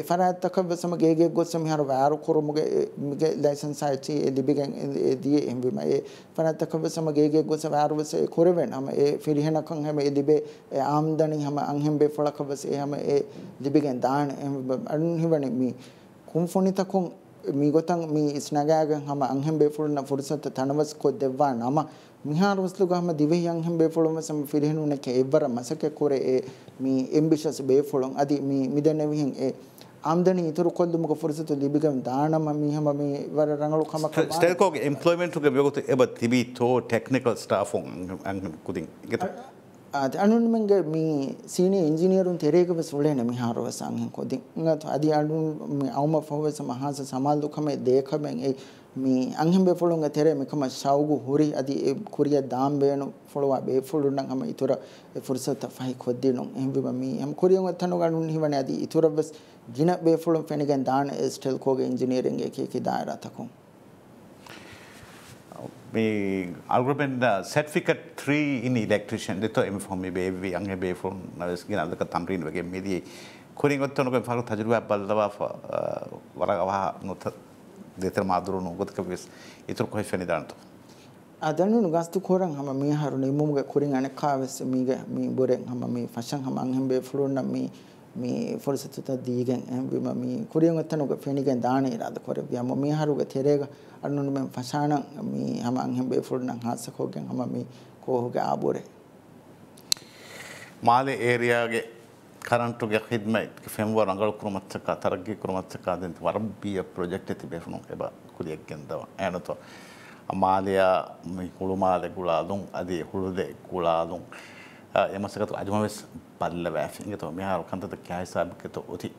එෆරාත්තක සමගේගේ ගොත් සමහර වාරු කුරුමුගේ ලයිසන්ස් ඇති ලිබිගෙන් දී එම්බිම ඒ ෆරාත්තක සමගේගේ ගොත් වාරු වස කුරවෙන් හම ඒ ෆිරිහෙනකන් හැම ඒ ලිබේ ආම්දණි හැම අංහෙම් බෙෆලක වස හැම ඒ ලිබිගෙන් දාන අන් හිවණ මි කුම්ෆොනිතකුන් මි ගොතන් මි ස්නගාගෙන් හැම අංහෙම් බෙෆුලන ෆුර්සත තනවස් කො දෙවවා නම මිහාර වස්ලුගහම දිවෙහියන් හැම බේෆොලොම සම ෆිරිහෙනුනක එවර මසක කුරේ ඒ මි එම්බිෂස් බේෆොලොන් අදි මි මිදෙනෙවිහින් ඒ ಆಮದನಿ ಇತರು ಕೊಲ್ದು ಮುಗ ಫುರ್ಸತು ಲಿಬಿಗಂ ದಾಣ ಮಮ್ಮಿ ಹಮ ಮಿ ವರ ರಂಗಳು ಖಮ ಖಮ ಸ್ಟೆಲ್ ಕೋಗೆ ಎಂಪ್ಲಾಯ್ಮೆಂಟ್ ಗೆ ಬೆಗೊತು ಎಬ ತಿಬಿ ತೋ ಟೆಕ್ನಿಕಲ್ ಸ್ಟಾಫ್ ಅಂಗ್ ಕುದಿಂಗ್ ಗೆತ ಅದ ಅನುನ್ ಮಂಗೆ ಮಿ ಸೀನಿಯರ್ ಇಂಜಿನಿಯರ್ ಉನ್ ತೆರೆಗೆ ಬಸ್ ಒಳ್ಳೆ ನಮಿ ಹಾರವ ಸಾಂಗ್ ಹೆ ಕೊದಿಂಗ್ ನತ ಅದಿ ಅನುನ್ ಮಿ ಅವಮ ಫವಸ ಮಹಾಸ ಸಮಾಲ್ ದುಖಮೆ ದೇಖಮೆ ಎ ಮಿ ಅಂಗಂಬೆ ಫುಳುಂಗ ತೆರೆ ಮಿ ಖಮ ಶಾವುಗು ಹುರಿ ಅದಿ ಕುರಿಯ ದಾಮ್ ಬೇನು ಫುಳುವ ಬೇ ಫುಳುಂಡ ಖಮ ಇತುರ ಫುರ್ಸತ ಫೈ ಕೊದ್ದಿನು ಹೆಂಬಿ ಮಮ್ಮಿ ಹಂ ಕುರಿಯಂಗ ತನುಗ ಅನುನ್ ಹಿವನೆ ಅದಿ ಇತುರ ಬಸ್ ಜಿನ ಬೇಫುಳು ಫೆಣಿಗೆನ್ ದಾಣ ಸ್ಟೆಲ್ಕೋಗೆ ಇಂಜಿನಿಯರಿಂಗ್ ಏಕೆ ಕಿ ದಾಯರ ತಕೋ මේ අල්ග්‍රපෙන්ඩ සැට්ෆිකට් ත්‍රී ඉන් ඉලෙක්ට්‍රිෂන් දෙත එම ොම බේවි අගේ බේෆුන් නවස්ගෙන අදක තම්රීන් වගේ මෙදී කොරින් ඔත්තනක පරු තජරුව බල්ලවා වරගවා නොත දෙතර මාදුරු නොගොතක වෙස් ඉතුර කොයි ෆැනි දානතු අදනු ගස්තු කොරන් හම මේ හරුණ මුමග කොරින් අනකාවෙස මීග මේ බොරෙන් හම මේ ෆශන් හම අංහෙම් බේෆලුන්න මේ මේ ފޮලިސަތުތަ ދީގެން އެންވިމ މީ ކުރިއުންއަތަނުގެ ފެނިގެން ދާނީރާދަ ކޮރެއްވިއަމ މީހަރުގެ ތެރޭގަ އަންނުނުމެން ފަށާނަށް މީ ހަމައަށް ހެން ބޭފުޅުނަށް ހާސަކޯގެން ހަމަ މީ ކޯހުގެ ආބުރެ މާލެ އޭރިයාގެ ಕರಂಟುಗೆ ಹಿದ್ಮೆ ಫೆಂವರ್ ಅಂಗಳು ಕುರುಮಚ್ಚಕ ತರಗಿ ಕುರುಮಚ್ಚಕ ಅದಂತ ವರಬ್ಬಿಯ ಪ್ರೊಜೆಕ್ಟ್ ಎತ್ತಿ ಬೇಫನು ಎಬ ಕುರಿಯಕ್ಕೆಂದವ ಏನತೋ ಮಾಲೆಯ ಹುಳುಮಾಲೆ ಗುಳಾದು ಅದೇ ಹುಳುದೆ ಗುಳಾದು آه، يا مسكت عجمة بس بدل بعرف إنك تو مهار وكانت تكيا حساب كتو أتي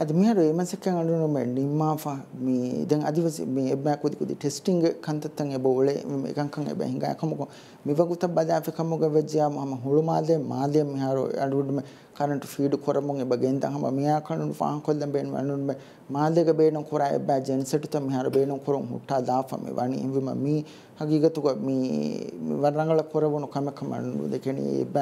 அது මිහර එමසකන් අඩුනම නිම්මාා මේ දැන් අධිවස මේ එබෑකොතිකුති ටෙස්ටිංග කන්තත්තන් එබ ඔලේ එකකන් එබ හිඟ කමකො මිවකුත බදාාිකමග වෙජයා මම හුළු මාදය මාදය මිහාරු අඩුටම කරට ෆීඩ කොරමුන් එබ ගෙන්ත හම මෙයා කනුන් පාහ කොල්ද බෙන් වනුන්ම මාදක බේන කොර එබ ජෙන්සටත මිහර බේන කොරුම් හුට්ටා දාාපම වනි ඉවිම මී හගීගතුක මී වරංගල කොරවුණු කමකමන්නු දෙකෙන එබ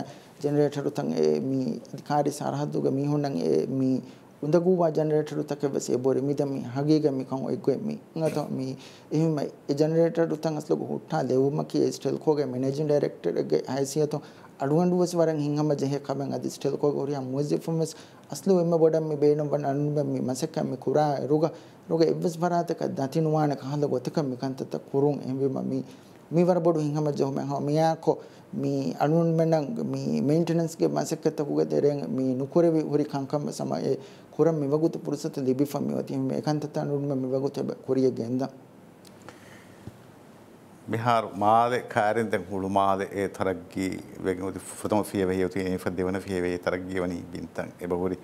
ජෙනරේටරුතන් ඒ මී අධිකාරි සරහත්තුග මිහුන්නන් ඒ මී undaguwa generator utake bas ebore mi dami hagega mi kan oigwe mi ngato mi ehmi mai e generator utang aslo hutta lewuma ki e stel ko ge managing director ge haisiya to අඩුවන්ඩුව වරන් හිංහම ජෙහෙකමෙන් අධි ටෙල්කෝ ගොරිය මුවජිෆමස් අස්ලු එම බොඩම්මි බේනවන් අනුබම්මි මසකම්මි කුරා රුග රුග එවස් බරාතක දතිනුවාන කහල ගොතකම්මි කන්තත කුරුන් එම්බිමමි මි වර බොඩු හිංහම ජොහමෙන් හෝ මියාකෝ මි අනුන් මෙනං මි මේන්ටෙනන්ස්ගේ මසකතකුග දෙරෙන් මි නුකුරවි හුරි කංකම්ම සමයේ ಕುರಂ ಮಿವಗುತು ಪುರುಸತ ಲಿಬಿಫಂ ಇವತಿ ಏಕಾಂತತ ನುಡ್ಮ ಮಿವಗುತು ಕುರಿಯ ಗೆಂದ ಬಿಹಾರ್ ಮಾದೆ ಕಾರ್ಯಂತ ಹುಳು ಮಾದೆ ಏ ತರಗ್ಗಿ ವೆಗಮತಿ ಫುತಮ ಫಿಯವೆ ಇವತಿ ಏ ಫದ್ದೇವನ ಫಿಯವೆ ತರಗ್ಗಿ ವನಿ ಗಿಂತ ಎ ಬಹುರಿ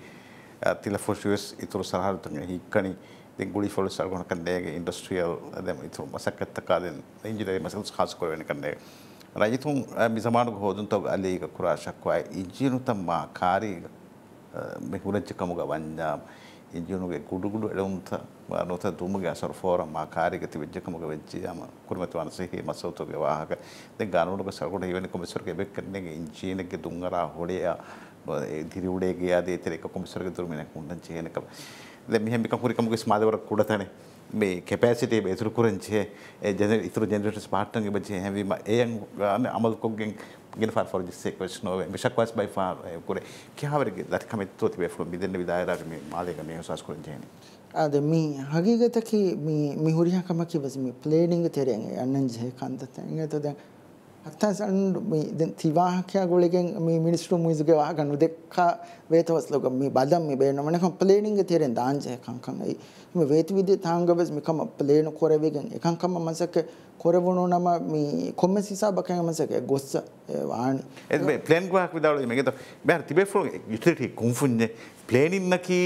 ತಿಲ ಫೋಶಿವಸ್ ಇತರು ಸರಹಾರು ತಂಗ ಹಿಕ್ಕಣಿ ದೆನ್ ಗುಳಿ ಫೋಳು ಸರ್ಗೋಣ ಕಂದೇಗೆ ಇಂಡಸ್ಟ್ರಿಯಲ್ ಅದೇ ಇತರು ಮಸಕ್ಕತ್ತ ಕಾದೆನ್ ಇಂಜಿನಿಯರಿಂಗ್ ಮಸಲ್ ಖಾಸ್ಕೋವೆನ ಕಂದೇಗೆ ರಜಿತು ಮಿಸಮಾಡು ಹೋದಂತ ಅಲ್ಲಿ ಈಗ ಕುರಾಶಕ್ವಾಯ ಇಂಜಿನು ತಮ್ಮ ಕಾರಿ ಮೆಹುರಚ್ಚಕಮುಗ ವಂಜಾಮ್ ಇಂಜಿನುಗೆ ಗುಡುಗುಡು ಎಡವಂತ ನೋತ ದುಮುಗೆ ಅಸರ ಫೋರ ಮಾ ಕಾರಿಗೆ ತಿವೆಜ್ಜಕಮುಗ ವೆಜ್ಜಿಯಾಮ ಕುರ್ಮತಿ ವನಸಿಹಿ ಮಸೌತುಗೆ ವಾಹಕ ದೆ ಗಾನುಡುಗ ಸಗುಡ ಇವನಿ ಕೊಮಿಸರ್ಗೆ ಬೆಕ್ಕನ್ನೆಗೆ ಇಂಜಿನಗೆ ದುಂಗರ ಹೊಳೆಯ ದಿರಿವುಡೆಗೆ ಯಾದೆ ತೆರೆಕ ಕೊಮಿಸರ್ಗೆ ದುರ್ಮಿನ ಕುಂಡನ್ ಚೇನಕ ದೆ ಮಿಹಮಿಕ ಕುರಿಕಮುಗೆ ಸ್ಮಾದವರ ಕುಡತನೆ මේ කැපෑසිටේ ඉතුරු කරංචේ ජන ඉතුරු ජෙනරටස් පාට්ටන්ගේ බචේ හැවීම එයන් ගාන අමල්කොක්ගෙන් ගෙනපත් for this question over විශක්වස් by far kore kihavere that come to tibe from bidenna vidayara me malega me usas kulen jeni අද මේ හගිගතකි මේ මිහුරිහකමකි වස මේ ප්ලේඩිංග තෙරෙන්ගේ අන්නන් ජය කන්තතැන් ඇත දැන් අත්තසන් දැන් තිවාහකයා ගොලගෙන් මේ මිනිස්ටු මුයිසුගේ වාගනු දෙක්කා වේතවස්ලෝක මේ බදම් මේ බේනමනකම් ප්ලේඩිංග තෙරෙන් දාංජය කංකන් ඇයි මේ වේතුවිදේ තාංගවස් මිකම ප්ලේන කොරවෙගෙන් එකංකම මසක කොරවුණු නම මේ කොම්මස් හිසාබකන් මසක ගොස්ස වාණි එද ප්ලේන් ගවාක් විදාවල මේක බෑර තිබේ ෆෝ යුටිලිටි කුන්ෆුන්නේ ප්ලේනින් නකි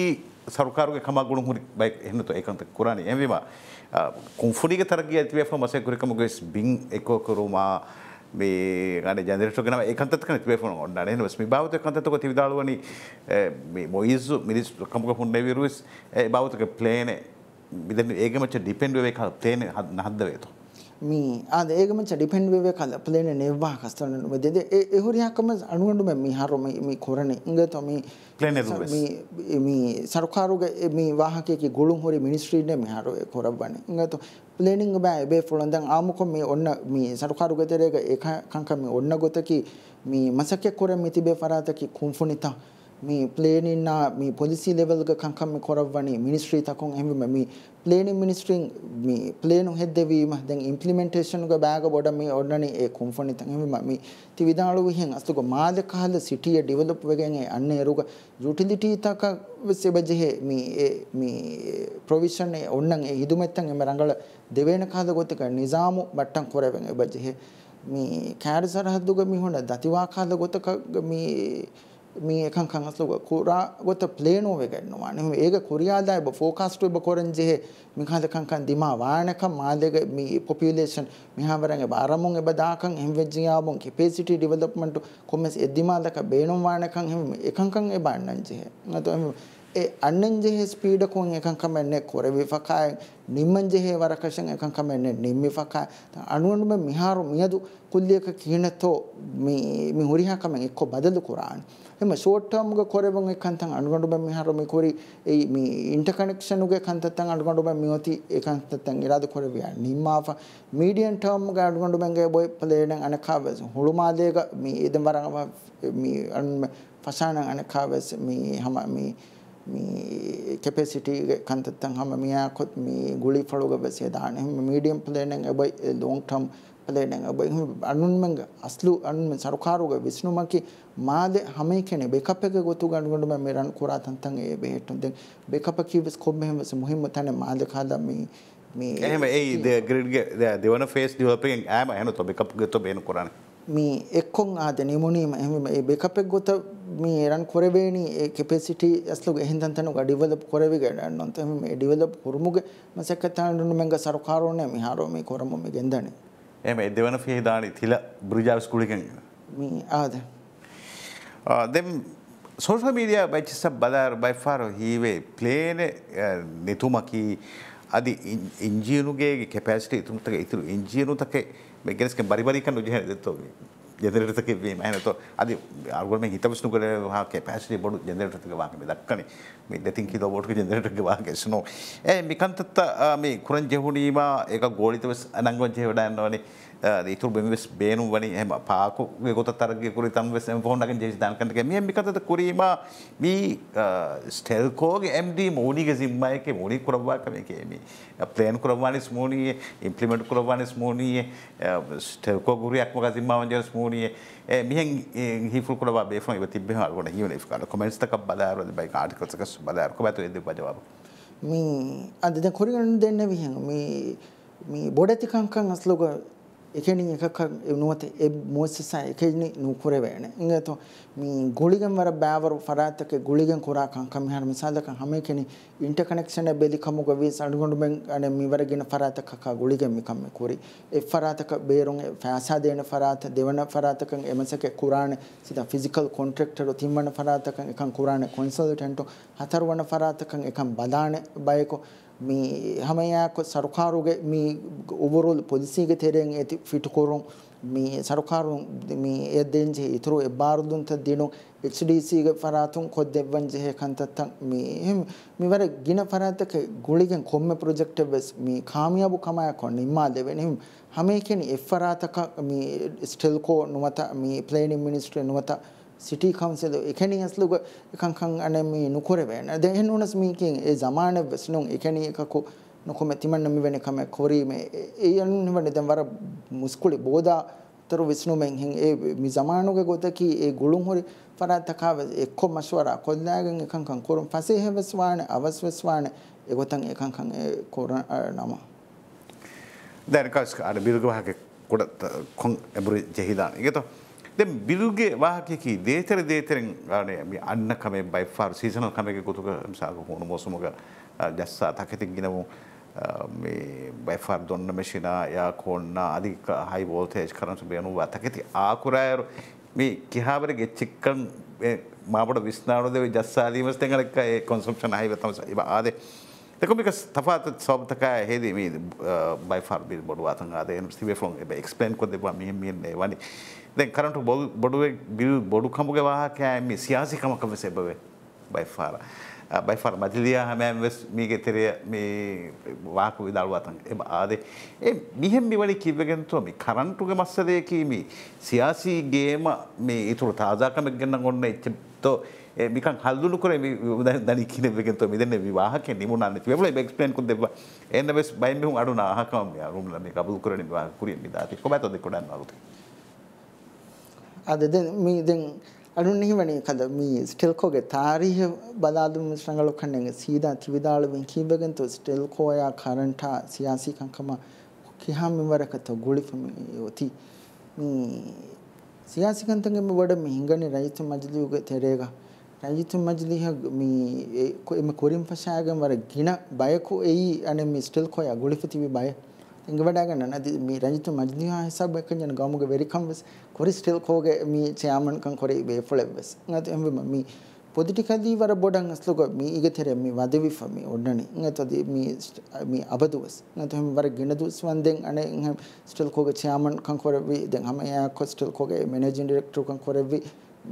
සරකාරුගේ කම ගුණ හුරි බයි එහෙන તો ඒකන්ත කුරානි එම්විවා කුන්ෆුනිගේ තරගිය තිබේ ෆෝ මසක කුරිකම ගොස් බින් එකෝ කරුමා ජනරටගෙන එකතක තිවන ඔන්නන ම බවත කතක තිවිදාලුවනි මොයිස්සු මිනිස් කමක හුන්න විරුවස් බෞතක පලේන මිදන ඒගමච ඩිපෙන්ඩුවේ කල් තේන හදවේතු. මේ ආද ඒකම ඩිපෙන්ඩ්වේ කලපලන නෙවවා කස්තන වදද එහුරයාකම අනුවටම මිහරුම කොරන ඉගතොම සරකාරුග මේ වාහකයක ගුළුම් හොරි මිනිස්ට්‍රීන මිහරුව කොරබන ඉගත පලේනිංග බෑ එබේ ෆොළොන්දන් ආමුකොම මේ ඔන්න මේ සරකාරුගතරයක ඒකංකම ඔන්න ගොතකි මේ මසකය කොර මිතිබේ පරාතකි කුම්ෆනිතා මේ ප්ලේනින්න මේ පොලිසි ලෙවල්ග කංකම්ම කොරවන්නේ මිනිස්ත්‍රී තකුන් එහම මේ ප්ලේනි මිනිස්ටරිං මේ ප්ලේනු හෙදවීම දැන් ඉම්පලිමෙන්ටේෂනුක බෑග බොඩ මේ ඔන්නනේ ඒ කොම්ෆනි තහම මේ තිවිදාලු විහෙන් අස්තුක මාද කාල සිටිය ඩිවලොප් වගෙන් අන්න එරුක යුටිලිටී තක සෙබජෙහෙ මේ මේ ප්‍රොවිෂන් ඔන්නන් ඒ හිදුමැත්තන් එම රඟල දෙවේන කාද ගොතික නිසාමු බට්ටන් කොරවෙන් එබජෙහෙ මේ කෑරි සරහද්දුග මිහොන දතිවාකාද ගොතක මේ මේ එකන් කංගසුග කුරාගොත ප්ලේනෝව ගන්නවා නම ඒක කුරියාදා එබ ෆෝකස්ට එබ කොරන්ජෙහෙ මිහදකංකන් දිමා වානක මාදග මේ පොපියලේෂන් මිහාවරගේ බාරමුන් එබ දාකන් එම් වෙජ්ජියාබුන් කෙපේසිටි ඩිවලොප්මන්ට් කොමස් එද්දිමාදක බේනුම් වානකන් එම එකංකන් එබ අන්නංජෙහෙ නතෝ එම ඒ අන්නංජෙහෙ ස්පීඩකුන් එකංකම එන්නේ කොරවි ෆකාය නිම්මංජෙහෙ වරකෂන් එකංකම එන්නේ නිම්මි ෆකාය අනුනුම මිහාරු මියදු කුල්ලියක කීනතෝ මේ මිහුරිහකම එක්ක බදලු කුරාන් එම ෂෝට්ටම්ග කොරබන් එකන්තන් අනුගඩුබ මිහරම කොරි ඒ මේ ඉන්ටකනෙක්ෂනුගේ කන්තත්තන් අනුගඩුබ මියෝති එකන්තත්තන් ඉරාද කොරවිය නිම්මාප මීඩියන් ටර්ම්ග අනුගඩුබන්ගේ බොයි පලේන අනකාවස් හුළුමාදේක මේ ඒදම් වරඟම මේ අනුම පසාන අනකාවස් මේ හම මේ කෙපෙසිටි කන්තත්තන් හම මියකොත් මේ ගුලි ෆලුග බැසේ දාන එහම මීඩියම් ප්ලේනෙන් එබයි ලොන්ග් ටර්ම් ප්ලේනෙන් එබයි අනුන්මඟ අස්ලු අනුන් සරකාරුග විස්නුමකි ಮಾದೆ ಹಮೈಕೆಣೆ ಬೆಕಪೆಗೆ ಗೊತ್ತು ಗಂಡುಗಂಡು ಮೆ ರನ್ ಕುರಾ ತಂತಂಗೆ ಏ ಬೇಟ್ ದೆ ಬೆಕಪ ಕೀವಸ್ ಕೊಬ್ಬೆ ಹೆಮಸ ಮುಹಿಮ್ಮ ತಾನೆ ಮಾದೆ ಖಾದ ಮಿ ಮಿ එහෙම ඒ ද ග්‍රිඩ්ගේ ද දෙවන ෆේස් ඩිවලොපින් ඈම එහෙන තො බෙකප් ගොත බේන කරන්නේ මේ එක්කොන් ආද නිමුණීම එහෙම මේ බෙකප් එක ගොත මේ රන් කරවේනි ඒ කැපැසිටි අස්ලොග එහෙන් තන්තන ග ඩිවලොප් කරවේ ගන්න අන්ත එහෙම මේ ඩිවලොප් කරමුගේ මසකතන නුන මංග සරකාරෝනේ මිහාරෝ මේ කරමු මේ ගෙන්දනේ එහෙම දෙවන ෆේ දානි තිල බ්‍රිජාස් කුලිකෙන් මේ ආද Uh, then social media which is badar by far hive plane uh, netumaki adi injinuge capacity itumtake ituru injinutake megeneske bari bari kan ujhe dettoge ජෙදරටක වීම ඇනතු අද අගුවම හිතවස්නු කර හා කැපැසිේ බොඩු ජෙදරටක වාගේ දක්කන මේ දැතින්කි දොබොටක ජෙදරටක වාගේෙස්නෝ. ඇ මිකන්තත්ත මේ කුරන් ජෙහුණීම එක ගෝලිතවස් අනංගවජය වඩන්නවනේ ඒතුර බෙමවෙස් බේනු වනි හම පාකු ගොත තරගකුරි තන්වෙස් ෆෝන්ඩගෙන් ජෙසි දන්කට මිය මිකත කරීම මී ස්ටෙල්කෝගේ MD මෝනිග සිම්මයක මෝනි කරවාකම කියමි පලේන් කරවානි ස්මූනයේ ඉම්පලිමෙන්ට් කරවානි ස්මූනයේ ස්ටෙල්කෝ ගුරියක්මක සිම්මාවන්ජය ස්මූනයේ මිහන් හිපු කරවා බේෆන තිබෙහල්ගොට හිවන ිකාල කොමෙන්ස්තක බදාරද බයි ආටිකසක බදාරක බැතු එද බජවාව මින් අදද කොරිගන්න දෙන්න විහඟ මේ මේ බොඩ ඇතිකංකන් අස්ලෝක එකෙනින් එකක් නුවත එ මෝසිසා එකෙනි නුකුරවේන ඉංගතු මේ ගුලිගෙන් වර බෑවරු ෆරාතක ගුලිගෙන් කුරාකම් කමිහර මිසාලක හැම කෙනි ඉන්ටර් කනෙක්ෂන් බෙලි කමු ගවි සඩුගොඩු බෙන් අනේ මිවරගෙන ෆරාතක කක ගුලිගෙන් මිකම් කුරි එ ෆරාතක බේරුන් ෆෑසා දෙන ෆරාත දෙවන ෆරාතකන් එමසක කුරාන සිත ෆිසිකල් කොන්ට්‍රැක්ටර් තිම්මන ෆරාතකන් එකන් කුරාන කන්සල්ටන්ට් හතරවන ෆරාතකන් එකන් බදාන බයකෝ මේ හැමයක් සරකාරුගේ මේ ඔවරෝල් පොලිසිගේ තෙරෙන් ඇති ෆිටුකරුන් මේ සරකාරුන් මේ එදෙන්ජෙ ඉතුරු එබාරුදුන්ත දිනු HDC ෆරාතුන් කොද් දෙවන්ජෙ කන්තත්තන් මේ මෙවර ගින ෆරාතක ගුලිගෙන් කොම්ම ප්‍රොජෙක්ට් වෙස් මේ කාමියාබු කමය කොන්න ඉම්මා දෙවෙනි හිම හැම කෙනි එෆරාතක මේ ස්ටිල්කෝ නුවත මේ ප්ලේනින් මිනිස්ට්‍රි නුවත සිටි කවන්සිල් එකෙනි ඇස්ලුග එකංකං අනේ මේ නුකොරවෙන දෙහෙන් උනස් මීකින් ඒ ජමාන වස්නුන් එකෙනි එකකු නොකොම තිමන්න මෙවැනි කම කොරීම ඒ යන්න වෙන දැන් වර මුස්කුලි බෝදා තරු විස්නු මෙන්හින් ඒ මි ජමානුගේ ගොතකි ඒ ගුළුන් හොරි ފަރާތަކާވެ އެއްކޮ މަޝުވަރާ ކޮށްލައިގެން އެކަންކަން ކުރުން ފަސޭހެވެސްވާނެ އަވަސްވެސްވާނެ އެގޮތަށް އެކަންކަން އެ ކުރަން ނަމަ ދެނ ކަސް އަރ ބިރުގުވަހަކެ ކުޑަ ކޮން އެބުރި ޖެހިލާނެ އެގެތޯ දෙ බිදුගේ වාහකකි දේතර දේතරෙන් ගන අන්න කමේ බයිෆාර් සීසන කමක ගොතුක සාක හුණු මෝසමක ජස්සා තකතින් ගෙනවූ බයිෆර් දොන්න මෙශිනා යා කොන්න අධි හයි බෝතේජ් කරනට බයනුව අතකති ආකුරෑරු මේ කිහාවර ගෙච්චික්කන් මාබට විස්නාානු දෙව ජස්සාදීමස් තැඟලක් ඒ කොන්සුප්ෂන හිවතම ඉබ ආදේ දෙකොමික තපාත සෝබ්තකය හෙදීම බයිෆර් බිල් බොඩු අතන් ආදයන ස්තිවේ ෆලොන් එබ එක්ස්පලන් කොද මිහිමියන්නේ වනි දැන් කරට බොඩුවේ බිල් බොඩුකමුගේ වාහකෑම සියාසිකමකම සැබවේ බයිෆාර. බයිෆර් මතිලිය හැමෑම් වෙස් මීගේ තෙරය මේ වාකු විදල්ුවතන් එම ආදේ ඒ මිහෙම් බිවලි කිවගෙන්තුවමි කරන්ටුග මස්සදය කීමී සියාසීගේම මේ ඉතුරු තාදාකමක් ගන්න ගොන්න එච්චතෝ මිකන් හල්දුු කර දනි කියන ගෙත මිදන විවාහක නිමුණ ති ල ක්ස්පලන් කො දෙව එන්න වෙස් බයිමහු අඩු නාහකම රුම්ලම කබු කරන වා කරින් දාති කොබැතද කොඩන්න අරුතේ. අද මේ දැන් අරුන් හිමනේ කද මේ ස්ටෙල්කෝගේ තාරීහ බදාදු මිස්රංගල කන්නේ සීදා ත්‍රිවිදාල වෙන් කීවගෙන් තෝ ස්ටෙල්කෝ යා කරන්ටා සියාසී කංකම කිහාම මෙවරකත ගුලිෆම යෝති මේ සියාසී කන්තගේ වඩ මිහිංගනේ රයිතු මජලියුගේ තෙරේගා රජිතු මජලිහ මේ එම කොරින් පශායගම් වර ගින බයකෝ එයි අනේ මිස්ටෙල්කෝ යා ගුලිෆතිවි බය ఇంక වැඩාගන්න නැති මේ රජතු මජ්දිහා හිසබ් එකෙන් යන ගමුග වෙරිකම්වස් කොරි ස්ටිල් කෝගේ මේ චයාමන්කන් කොරි වේෆලෙවස් නැති එම්බම මේ පොදිටිකදී වර බොඩන් අස්ලොක මේ ඉග තෙර මේ වදවි ෆමි ඔඩනි නැතද මේ මේ අබදුවස් නැතම වර ගෙනදුස් වන්දෙන් අනේ ඉහ ස්ටිල් කෝගේ චයාමන්කන් කොරි දැන් හැම යා කොස්ටිල් කෝගේ මැනේජින් ඩිරෙක්ටර් කන් කොරි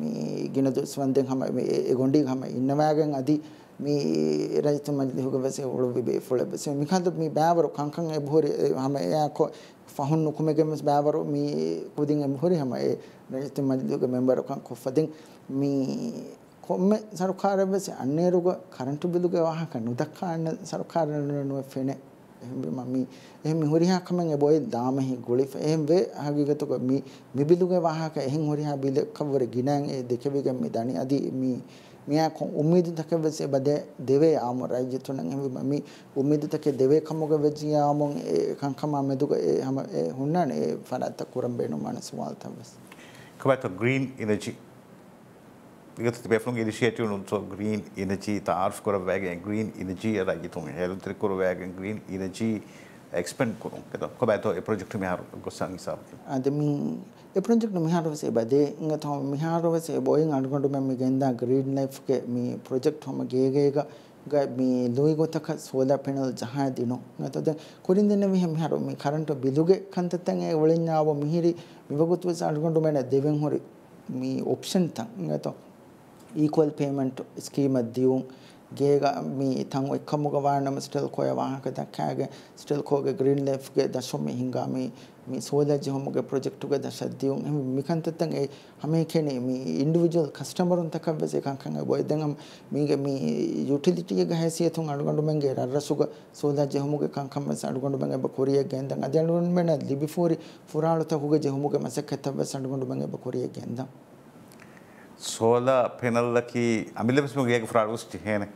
මේ ගෙනදුස් වන්දෙන් හැම මේ ගොණ්ඩි හැම ඉන්නවාගෙන් අදී mi rajtu majli hugo vese hulu bibe fule vese mi kandu mi bavaro kankan e bhori hama ya ko fahun nu kumege mes bavaro mi kudin e bhori hama e rajtu majli hugo member kan ko fadin mi komme sarukara vese anne rugo current bill ge waha kan udakkan sarukara nu fene එහෙම මම එහෙම හොරිහා කමෙන් ඒ බොයි දාමහි ගොලිෆ එහෙම වේ හගිගතක මි මිබිලුගේ වාහක එහෙන් හොරිහා බිල කවර ගිනන් ඒ දෙකෙවිගම් මි දනි අදී මි මියා කො උම්මීද තක වෙසේ බදේ දෙවේ ආම රාජ්‍ය තුනන් එමි මමි උම්මීද තක දෙවේ කමුග වෙජි ආමොන් ඒ කංකම මෙදුග ඒ හම ඒ හුන්නන ඒ ෆරාත කුරම් බේනු මනස වල් තවස් කවත ග්‍රීන් එනර්ජි ඉගත බෙෆලුන් ඉනිෂියේටිව් උන්සෝ ග්‍රීන් එනර්ජි තාර්ෆ් කර වෑගෙන් ග්‍රීන් එනර්ජි රාජ්‍ය තුන් හෙලුත්‍ර කර වෑගෙන් ග්‍රීන් එනර්ජි එක්ස්පෙන්ඩ් කරුම් කද කවත ඒ ප්‍රොජෙක්ට් මෙහාර ගොසන් හිසාබ් අද මින් ప్రాజెక్ట్ మిహారవసే బదే ఇంకా తో మిహారవసే బోయింగ్ అనుకుంటూ మేము మీకు ఎందా గ్రీన్ లైఫ్కే మీ ప్రాజెక్ట్ హోమ గేగేగా గా మీ లూయిగొతక సోలా పెనల్ జహా దినో గతద కొరింద నెమి హెమ్ హారో మీ కరెంట్ బిలుగే కంతతన్ ఏ ఒళిన్నావో మిహిరి మివగుత్వ సాడుకుంటూ మేన దేవెన్ హొరి మీ ఆప్షన్ తం గతో ఈక్వల్ పేమెంట్ స్కీమ్ అద్దియం ගේ මී තං එක්කමුග වානම ස්ටෙල් කොය වාහක දක්කාගේ ස්ටෙල් කෝගේ ග්‍රීන් ලේෆ්ගේ දශොම හිංගාමී මේ සෝලජි හොමගේ ප්‍රොජෙක්ටුග දශද්දියුම් එම මිකන්තත්තන් ඒ හමේ කෙනේ මේ ඉන්ඩිවිජුවල් කස්ටමරුන් තකබ්බස එකංකංග බොය දෙනම් මීගේ මේ යුටිලිටිය ගහසිය තුන් අනුගොඩු මංගේ රරසුග සෝලජි හොමගේ කංකම්බස අනුගොඩු මංගේ බ කොරියක් ගෙන්දන් අදනුන් මෙන ලිබිෆෝරි ෆුරාලත හුගේ ජෙහොමගේ මසකතබ්බස අනුගොඩු මංගේ බ කොරියක් ගෙන්දන් solar panel ki amilem smo gaya kufra us chhen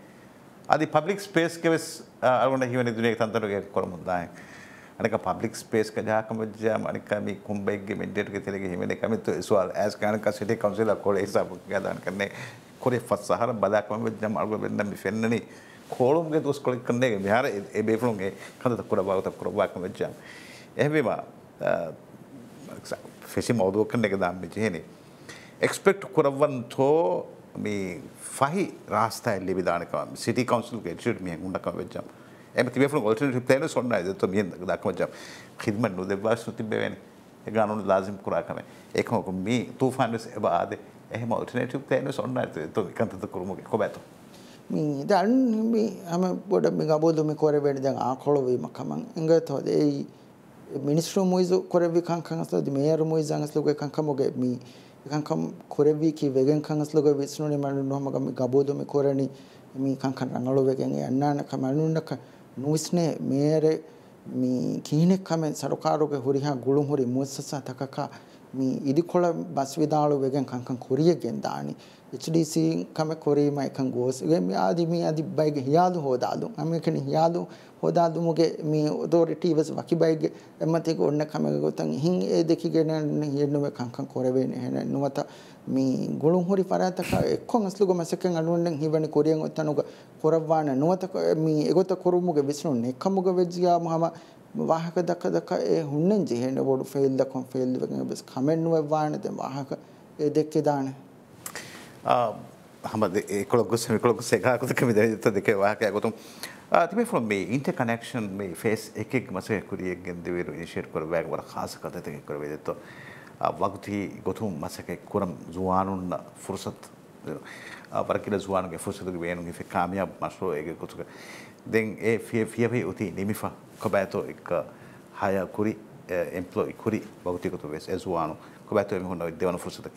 adi public space ke wes aruna hiwa ni dunia tantan gaya kormunda hai අනික පබ්ලික් ස්පේස් ජාකම ජාම අනික මේ කුම්බයිගේ මෙන්ඩේට් එක තලගේ හිමනේ කම તો ඉස්වාල් ඇස් කානක සිටි කවුන්සිල් අකෝල හිසාබ ගදාන කන්නේ කොරේ ෆස්සහර බදාකම ජම් අල්ග බෙන්නම් මේ ෆෙන්නනි කොලොම්ගේ දොස් කොලෙක් කන්නේ බිහාර ඒ බේෆලොන්ගේ කඳ තකුර බව තකුර බාකම ජාම එහෙම ෆෙසි මෝදුවක් කන්නේ ගදාම් මෙ ජෙහනේ එක්ස්පෙක්ට් කරවන්තෝ මේ ෆහි රාස්ථායිල්ලි විධානකම සිටි කවන්සිලුගේ ටට මිය ගුණකම වෙච්චම් ඇමති ේ ගොල්ට තන සොන්න ඇත මිය දක්මචම් හිදම නොදවා සුතිබවෙන ගනුන් ලාසිම් කරාකම එකමක මේ තුූෆන්ස් එබාද එහම ටනට තෑන සොන්න ඇත තු කන්ත කරමගේ කොබැතු. දන් හිමි හම බොඩ මි ගබෝදුමි කොර වැඩිදන් ආකොළොවීමකමන් එඟතෝද ඒ මිනිස්ත්‍ර මුයිසු කොරවිකංකංස්ලද මේයර මුයි සංස්ලුගේ කංකමොගේ මී එකංකම් කොරවී වෙගෙන්කං ස්ලොග විස්නුනි මනුනුහමගම ගබෝදුමි කොරණි මී කංකන් රංගලොවෙගෙන් යන්නානක මනුන්නක නුස්නේ මේරේ මී කීනෙක් කමෙන් සරකාරුගේ හොරිහා ගුළුම් හොරි මුස්සසා තකකා මී ඉදිකොළ බස් විදාලු වෙගෙන් කංකන් කොරියගෙන් දානි ಎಚ್.ಡಿ.ಸಿ ಕಮೆ ಕೊರಿ ಮೈ ಕಂಗೋಸ್ ಗೆ ಮಿ ಆದಿ ಮಿ ಆದಿ ಬೈಗೆ ಹಿಯಾದು ಹೋದಾದು ಅಮೇಕನಿ ಹಿಯಾದು ಹೋದಾದು ಮುಗೆ ಮಿ ಅಥಾರಿಟಿ ವಸ್ ವಕಿ ಬೈಗೆ ಎಮ್ಮತಿ ಗೊ ಒನ್ನ ಕಮೆ ಗೊತಂ ಹಿಂಗ್ ಎ ದೆಕಿಗೆ ನೆ ಹೆಣ್ಣುವೆ ಕಂಕಂ ಕೊರೆವೆ ನೆ ಹೆನ ನುವತ ಮಿ ಗುಳುಂ ಹುರಿ ಪರಾತಕ ಎಕ್ಕೊಂ ಅಸ್ಲುಗೊ ಮಸಕಂ ಅಣುವನ್ನ ಹಿವನಿ ಕೊರಿಯಂ ಒತ್ತನುಗ ಕೊರವಾನ ನುವತ ಮಿ ಎಗೊತ ಕೊರುಮುಗೆ ವಿಸ್ನು ನೆ ಕಮ್ಮುಗ ವೆಜ್ಜಿಯಾ ಮಹಮ ವಾಹಕ ದಕ ದಕ ಎ ಹುಣ್ಣಂ ಜಿಹೆನ ಬೋಡು ಫೇಲ್ ದಕೊಂ ಫೇಲ್ ದಕ ಬಸ್ ಕಮೆನ್ ನುವೆ ವಾಣದೆ ವಾಹಕ ಎ ದೆಕ್ಕೆ ದಾಣೆ හම කොළොගුස් කොළොගු සේකාකුතක මිදරිත දෙක වාකයකුතුම් තිබෙෆො මේ ඉන්ට කනෙක්ෂන් මේ ෆේස් එකක් මස කුරියෙන් දෙවරු ඉනිශේර් කර වැෑගවර හසකතක කරවේදත්ව වගති ගොතුම් මසක කුරම් ජවානුන්න ෆුරසත් වරකිල ජවානගේ ෆුසද වේනුගේ ෆෙකාමිය මශරෝ ඒක ගොතුක දෙන් ඒ ෆිය ෆියහි උති නිමිෆා කොබෑතෝ එක් හය කුරි එම්පලෝ ඉකුරි වගතිකතු වෙස් ඇස්වානු කොබැතව මෙහුණ දෙවන ෆුසතකි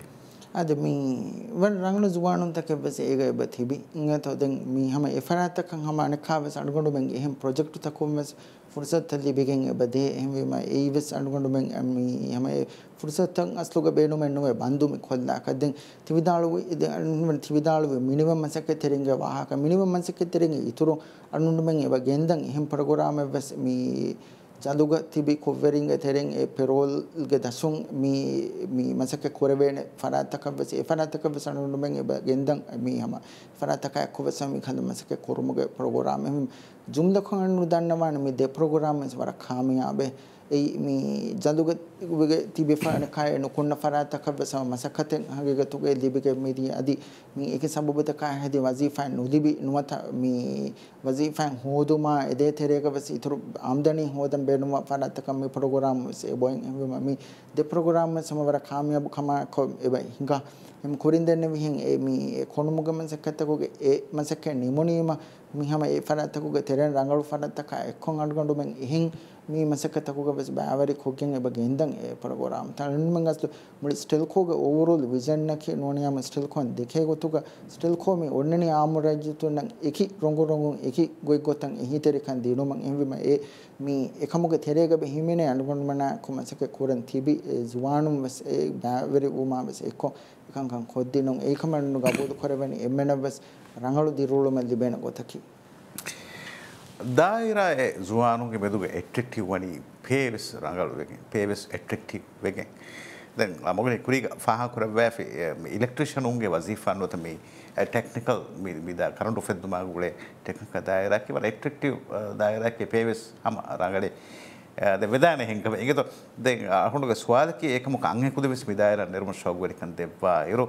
අද මී වන් රංගන ජුවානුන් තක බස ඒග බතිබි ඉංගත හොදන් මී හම එෆරාතකන් හම අනකාවස් අඩුගොඩු මෙන් එහෙම් ප්‍රොජෙක්ට් තකුම්වස් ෆුර්සත් තලි බිගෙන් බදේ එහෙම් වීම ඒවස් අඩුගොඩු මෙන් මී හම ෆුර්සත්තන් අස්ලුග බේනු මෙන් නොවේ බන්දු මි කොල්ලා කදෙන් තිවිදාලු ඉද අනුන් තිවිදාලු මිනිවම් මසක තෙරින්ග වාහක මිනිවම් මසක තෙරින්ග ඉතුරු අනුන් මෙන් එව ගෙන්දන් එහෙම් ප්‍රෝග්‍රෑම් වස් මී ಚಾಂದುಗ ತಿಬಿ ಕೊವ್ವೆರಿಂಗ ತೆರೆಂ ಎ ಪೆರೋಲ್ಗೆ ದಸುಂ ಮಿ ಮಿ ಮಸಕ್ಕೆ ಕೊರವೇಣ ಫರಾತಕವೆಸ ಎ ಫರಾತಕವೆಸ ನುಡುಮೆಂ ಎ ಗೆಂದಂ ಮಿ ಹಮ ಫರಾತಕ ಕೊವೆಸ ಮಿ ಖಂದ ಮಸಕ್ಕೆ ಕೊರುಮುಗೆ ಪ್ರೋಗ್ರಾಮ್ ಎಂ ಜುಮ್ಲಖಂಡು ದಂಡವಾಣ ಮಿ ದೆ ಪ್ರೋಗ್ರಾಮ್ ಮಿಸ್ ವರ ಕಾಮಯಾಬೆ ಐ ಮಿ ಜಂದುಗ ಗೆ ತಿಬೆ ಫಾಣ ಕಾಯನು ಕುಣ್ಣ ಫರಾತ ಕವ್ವ ಸಮ ಮಸಕತೆ ಹಾಗೆಗೆ ತುಗೆ ಲಿಬಿಗೆ ಮಿದಿ ಅದಿ ಮಿ ಏಕೆ ಸಂಬಬತ ಕಾಯ ಹದಿ ವಜೀಫಾ ನುದಿಬಿ ನುಮತ ಮಿ ವಜೀಫಾ ಹೋದುಮಾ ಎದೆ ತೆರೆಗ ಬಸ್ ಇತರು ಆಮದನಿ ಹೋದಂ ಬೇನುಮ ಫರಾತ ಕಮ್ ಮಿ ಪ್ರೋಗ್ರಾಮ್ ಮಿಸ್ ಎ ಬೋಯಿಂಗ್ ಮಿ ದೆ ಪ್ರೋಗ್ರಾಮ್ ಸಮ ವರ ಕಾಮಯಾಬು ಕಮ ಎಬೈ ಹಿಂಗಾ එම් කුරින් දෙන්න මිහින් ඒ මී කොණුමුග මන්සකත්තකුගේ ඒ මන්සකේ නිමුනීම මිහම ඒ ෆනත්තකුගේ තෙරෙන් රංගලු ෆනත්තක එක්කොන් අඩුගඬු මෙන් එහෙන් මී මන්සකත්තකුගේ බස් බෑවරි කොගෙන් එබ ගෙන්දන් ඒ ප්‍රෝග්‍රෑම් තනන් මංගස්තු මුලි ස්ටිල් කෝගේ ඕවරෝල් විෂන් නකි නෝනියම ස්ටිල් කොන් දෙකේ ගොතුක ස්ටිල් කෝ මේ ඔන්නනි ආමුරජ්‍ය තුනන් එකි රොංගු රොංගු එකි ගොයි ගොතන් එහි තෙරිකන් දිනු මං එම්විම ඒ මී එකමුගේ තෙරේග බෙහිමිනේ අඩුගඬු මනා කුමසක කුරන් තිබි ජුවානුම් වස් ඒ බෑවරි උමා වස් එක්කොන් එකංකං කොද්දිනුම් ඒකමන්නු ගබෝදු කරවැනි එමෙනවස් රඟලු දිරුළුමැල් ලිබෙන ගොතකි දායිරාය සුවානුන්ගේ බෙදුග එට්ටෙක්ටිව් වනි පේවෙස් රඟලුවගෙන් පේවෙස් එට්ටෙක්ටිව් වෙගෙන් දැන් අමගන කුරි පහකුර වැෑ ඉලෙක්ට්‍රිෂනුන්ගේ වසීෆන්වත මේ ටෙක්නිකල් මිද කරට ෆෙදදුමාගුලේ ටෙක්නික දායරකි ව එක්ටෙක්ටව් දායරක්කේ පේවෙස් හම රඟලේ ವೆದಾನೆಹೆಂಕವೆ ಇಂಗೆದು ದೆ ಅಹುಂಡುಗ ಸ್ವಾದಕ್ಕೆ ಏಕಮುಖ ಅಂಹೆಕುದು ವೆಸ್ ಮಿದಾಯರ ನಿರ್ಮ ಶೌಗರಿಕನ್ ದೆವ್ವಾ ಇರು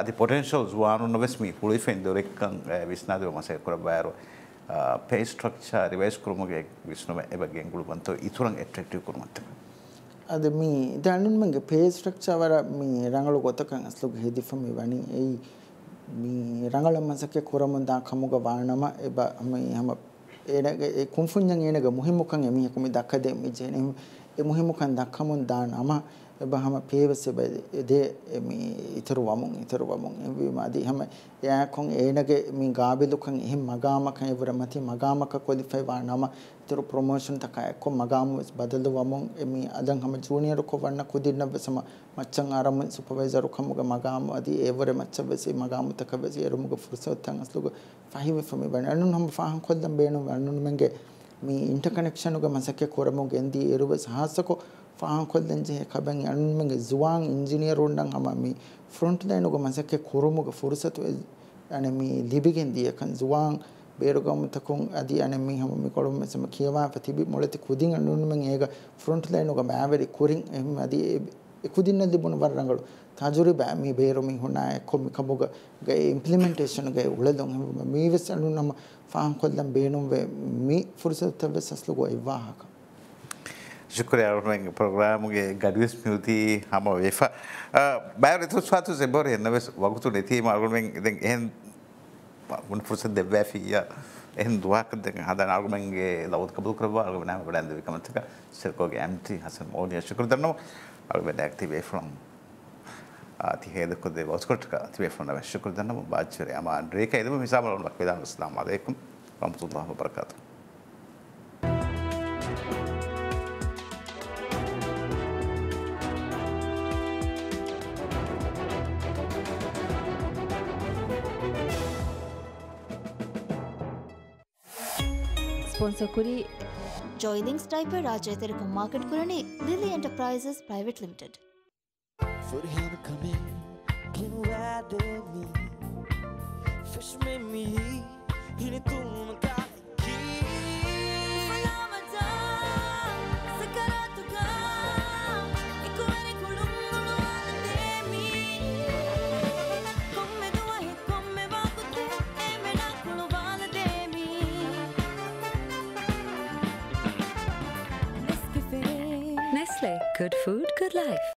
ಅದಿ ಪೊಟೆನ್ಷಿಯಲ್ ಜುವಾನುನ್ನ ವೆಸ್ ಮಿ ಹುಳಿಫೆನ್ ದೊರೆಕ್ಕಂ ವಿಸ್ನಾದುವೆ ಮಸೆ ಕುರಬಾಯರು ಪೇ ಸ್ಟ್ರಕ್ಚರ್ ರಿವೈಸ್ ಕುರುಮಗೆ ವಿಷ್ಣುವೆ ಎ ಬಗ್ಗೆ ಎಂಗುಳು ಬಂತು ಇತುರಂ ಅಟ್ರಾಕ್ಟಿವ್ ಕುರುಮತ್ತೆ අද මේ දැනුන්මගේ පේස්ට්‍රක්ෂවර මේ රඟලු ගොතකන් අස්ලුග හෙදිෆම වනි ඒ මේ රඟල මසක කොරමදා කමුග වානම එබ මේ හම ඒනගේ කුන්ෆුන්ජන් ඒනගේ මුහිමුකන් එමිහකුමි දක්කදෙම් ඉජේනෙම් එ මුහිමුකන් දක්කමුන් දානම එබහම පේවසේ දේ මේ ඉතරු වමුන් ඉතරු වමුන් එවිමාදී හැම යාකොන් ඒනගේ මේ ගාබිලුකන් එහෙම මගාමක ඉවර මති මගාමක ක්වොලිෆයි වා නම ඉතරු ප්‍රොමෝෂන් තකය කො මගාම බදල වමුන් එමි අදන් හැම ජූනියර් කො වන්න කුදින්න බසම මච්චන් ආරම සුපර්වයිසර් කමුග මගාම අදී ඒවර මච්ච බසි මගාම තක බසි එරුමුග ෆුර්සත් තන් අස්ලුග ෆහිව ෆමි බන අනුන් හැම ෆහන් කොද්දම් බේනු අනුන් මංගේ මේ ඉන්ටර්කනෙක්ෂන් උග මසක කොරමු ගෙන්දී එරුව සහසකෝ ފާކޮށްދެންޖެހެ ކަބަން އަންމެގެ ޒުވާން އިންޖިނިއަރުންނަށް ހަމަ މީ ފުރުންޓުދައިނުގެ މަސައްކެ ކުރުމުގެ ފުރުސަތު އަނެ މީ ލިބިގެން ދިޔަކަން ޒުވާން ಬೇರುಗಮ್ಮತಕುಂ ಅದಿ ಅನೆ ಮಿ ಹಮ ಮಿ ಕೊಳಂ ಸಮ ಕಿಯವಾ ಫತಿಬಿ ಮೊಳತಿ ಕುದಿಂ ಅಣ್ಣುನ್ ಮಂ ಏಗ ಫ್ರಂಟ್ ಲೈನ್ ಉಗ ಮಾವೆರಿ ಕುರಿಂ ಎಂ ಅದಿ ಕುದಿನ್ನ ದಿಬುನ ವರ್ರಂಗಳು ತಾಜುರಿ ಬಾ ಮಿ ಬೇರು ಮಿ ಹುನಾ ಕೊಮ್ ಕಮುಗ ಗ ಇಂಪ್ಲಿಮೆಂಟೇಷನ್ ಗ ಉಳದಂ ಮಿ ವಿಸ್ ಅಣ್ಣು ನಮ್ಮ ಫಾಂ ಕೊಲ್ಲಂ ಬೇನುಂ ವೆ ಮಿ ಫುರ್ಸತ್ ತವೆ ಸಸ್ಲುಗೋ ಇವಾಹಕ Shukriya programu ge gadwis miuti hama wefa. Ah, Bayo retu swatu se bore na wes wagutu neti ma argumen den hen mun fursa de vefi ya hen duak den hadan argumen ge lawut kabul kraba argumen ha badan de kamataka sirko ge amti hasan modi shukr darno argumen active from තිහේද කොදේ වස්කොට තිබේ ෆොන වැශ්‍ය කරදන්න බාච්චරය අමා ්‍රේක එදම විසාමලුවක් විදා ස්ලාම අදයකුම් රම්තුල්ලාහ පරකාතුම් প্রশংসা করি জয়লিংস টাইপের রাজেত এরকম মার্কেট করে নে Lily enterprises private limited Furhan come in, can ride me. Fish me, he, he, he, he, he, he, he, Good food, good life.